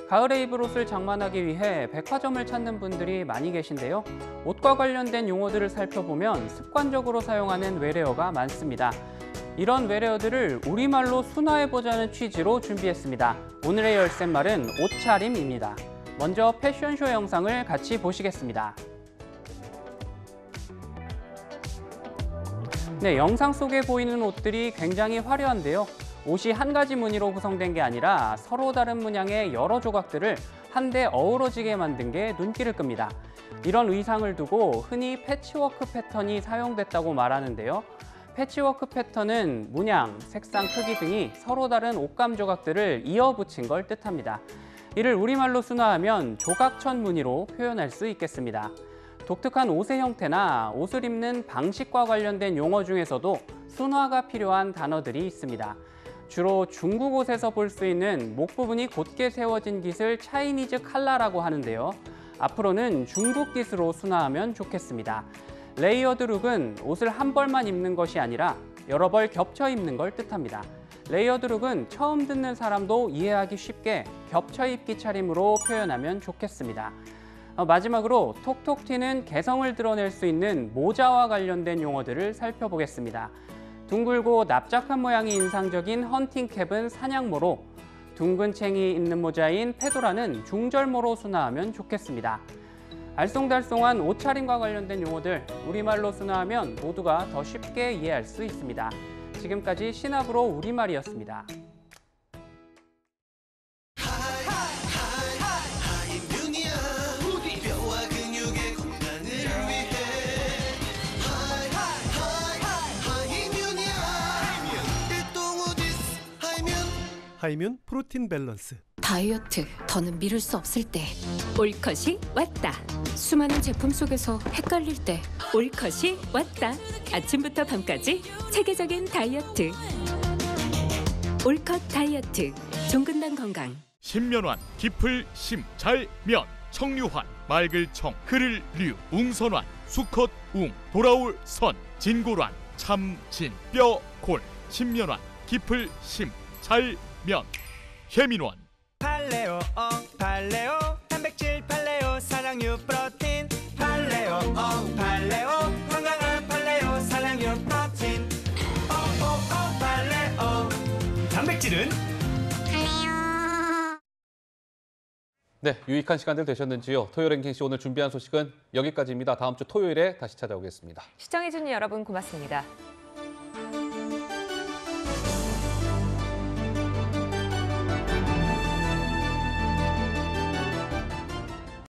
가을에 입을 옷을 장만하기 위해 백화점을 찾는 분들이 많이 계신데요. 옷과 관련된 용어들을 살펴보면 습관적으로 사용하는 외래어가 많습니다. 이런 외래어들을 우리말로 순화해보자는 취지로 준비했습니다. 오늘의 열쇠말은 옷차림입니다. 먼저 패션쇼 영상을 같이 보시겠습니다. 네, 영상 속에 보이는 옷들이 굉장히 화려한데요. 옷이 한 가지 무늬로 구성된 게 아니라 서로 다른 문양의 여러 조각들을 한데 어우러지게 만든 게 눈길을 끕니다. 이런 의상을 두고 흔히 패치워크 패턴이 사용됐다고 말하는데요. 패치워크 패턴은 문양, 색상, 크기 등이 서로 다른 옷감 조각들을 이어붙인 걸 뜻합니다. 이를 우리말로 순화하면 조각천 무늬로 표현할 수 있겠습니다. 독특한 옷의 형태나 옷을 입는 방식과 관련된 용어 중에서도 순화가 필요한 단어들이 있습니다. 주로 중국 옷에서 볼 수 있는 목 부분이 곧게 세워진 깃을 차이니즈 칼라라고 하는데요. 앞으로는 중국 깃으로 순화하면 좋겠습니다. 레이어드 룩은 옷을 한 벌만 입는 것이 아니라 여러 벌 겹쳐 입는 걸 뜻합니다. 레이어드 룩은 처음 듣는 사람도 이해하기 쉽게 겹쳐 입기 차림으로 표현하면 좋겠습니다. 어, 마지막으로 톡톡 튀는 개성을 드러낼 수 있는 모자와 관련된 용어들을 살펴보겠습니다. 둥글고 납작한 모양이 인상적인 헌팅캡은 사냥모로, 둥근 챙이 있는 모자인 페도라는 중절모로 순화하면 좋겠습니다. 알쏭달쏭한 옷차림과 관련된 용어들 우리말로 순화하면 모두가 더 쉽게 이해할 수 있습니다. 지금까지 신학으로 우리말이었습니다. 하이뮨 프로틴 밸런스 다이어트 더는 미룰 수 없을 때 올컷이 왔다 수많은 제품 속에서 헷갈릴 때 올컷이 왔다 아침부터 밤까지 체계적인 다이어트 올컷 다이어트 종근당 건강 신면환 깊을 심잘면 청류환 맑을 청흐를류 웅선환 수컷 웅 돌아올 선 진골환 참 진 뼈골 신면환 깊을 심잘 면혜민원 팔레오 어 팔레오 단백질 팔레오 사랑유 프로틴 팔레오 어 팔레오 건강한 팔레오 사랑유 프로틴 어어어 어, 어, 팔레오 단백질은 네 유익한 시간들 되셨는지요 토요일 랭킹쇼 오늘 준비한 소식은 여기까지입니다 다음 주 토요일에 다시 찾아오겠습니다 시청해주신 여러분 고맙습니다.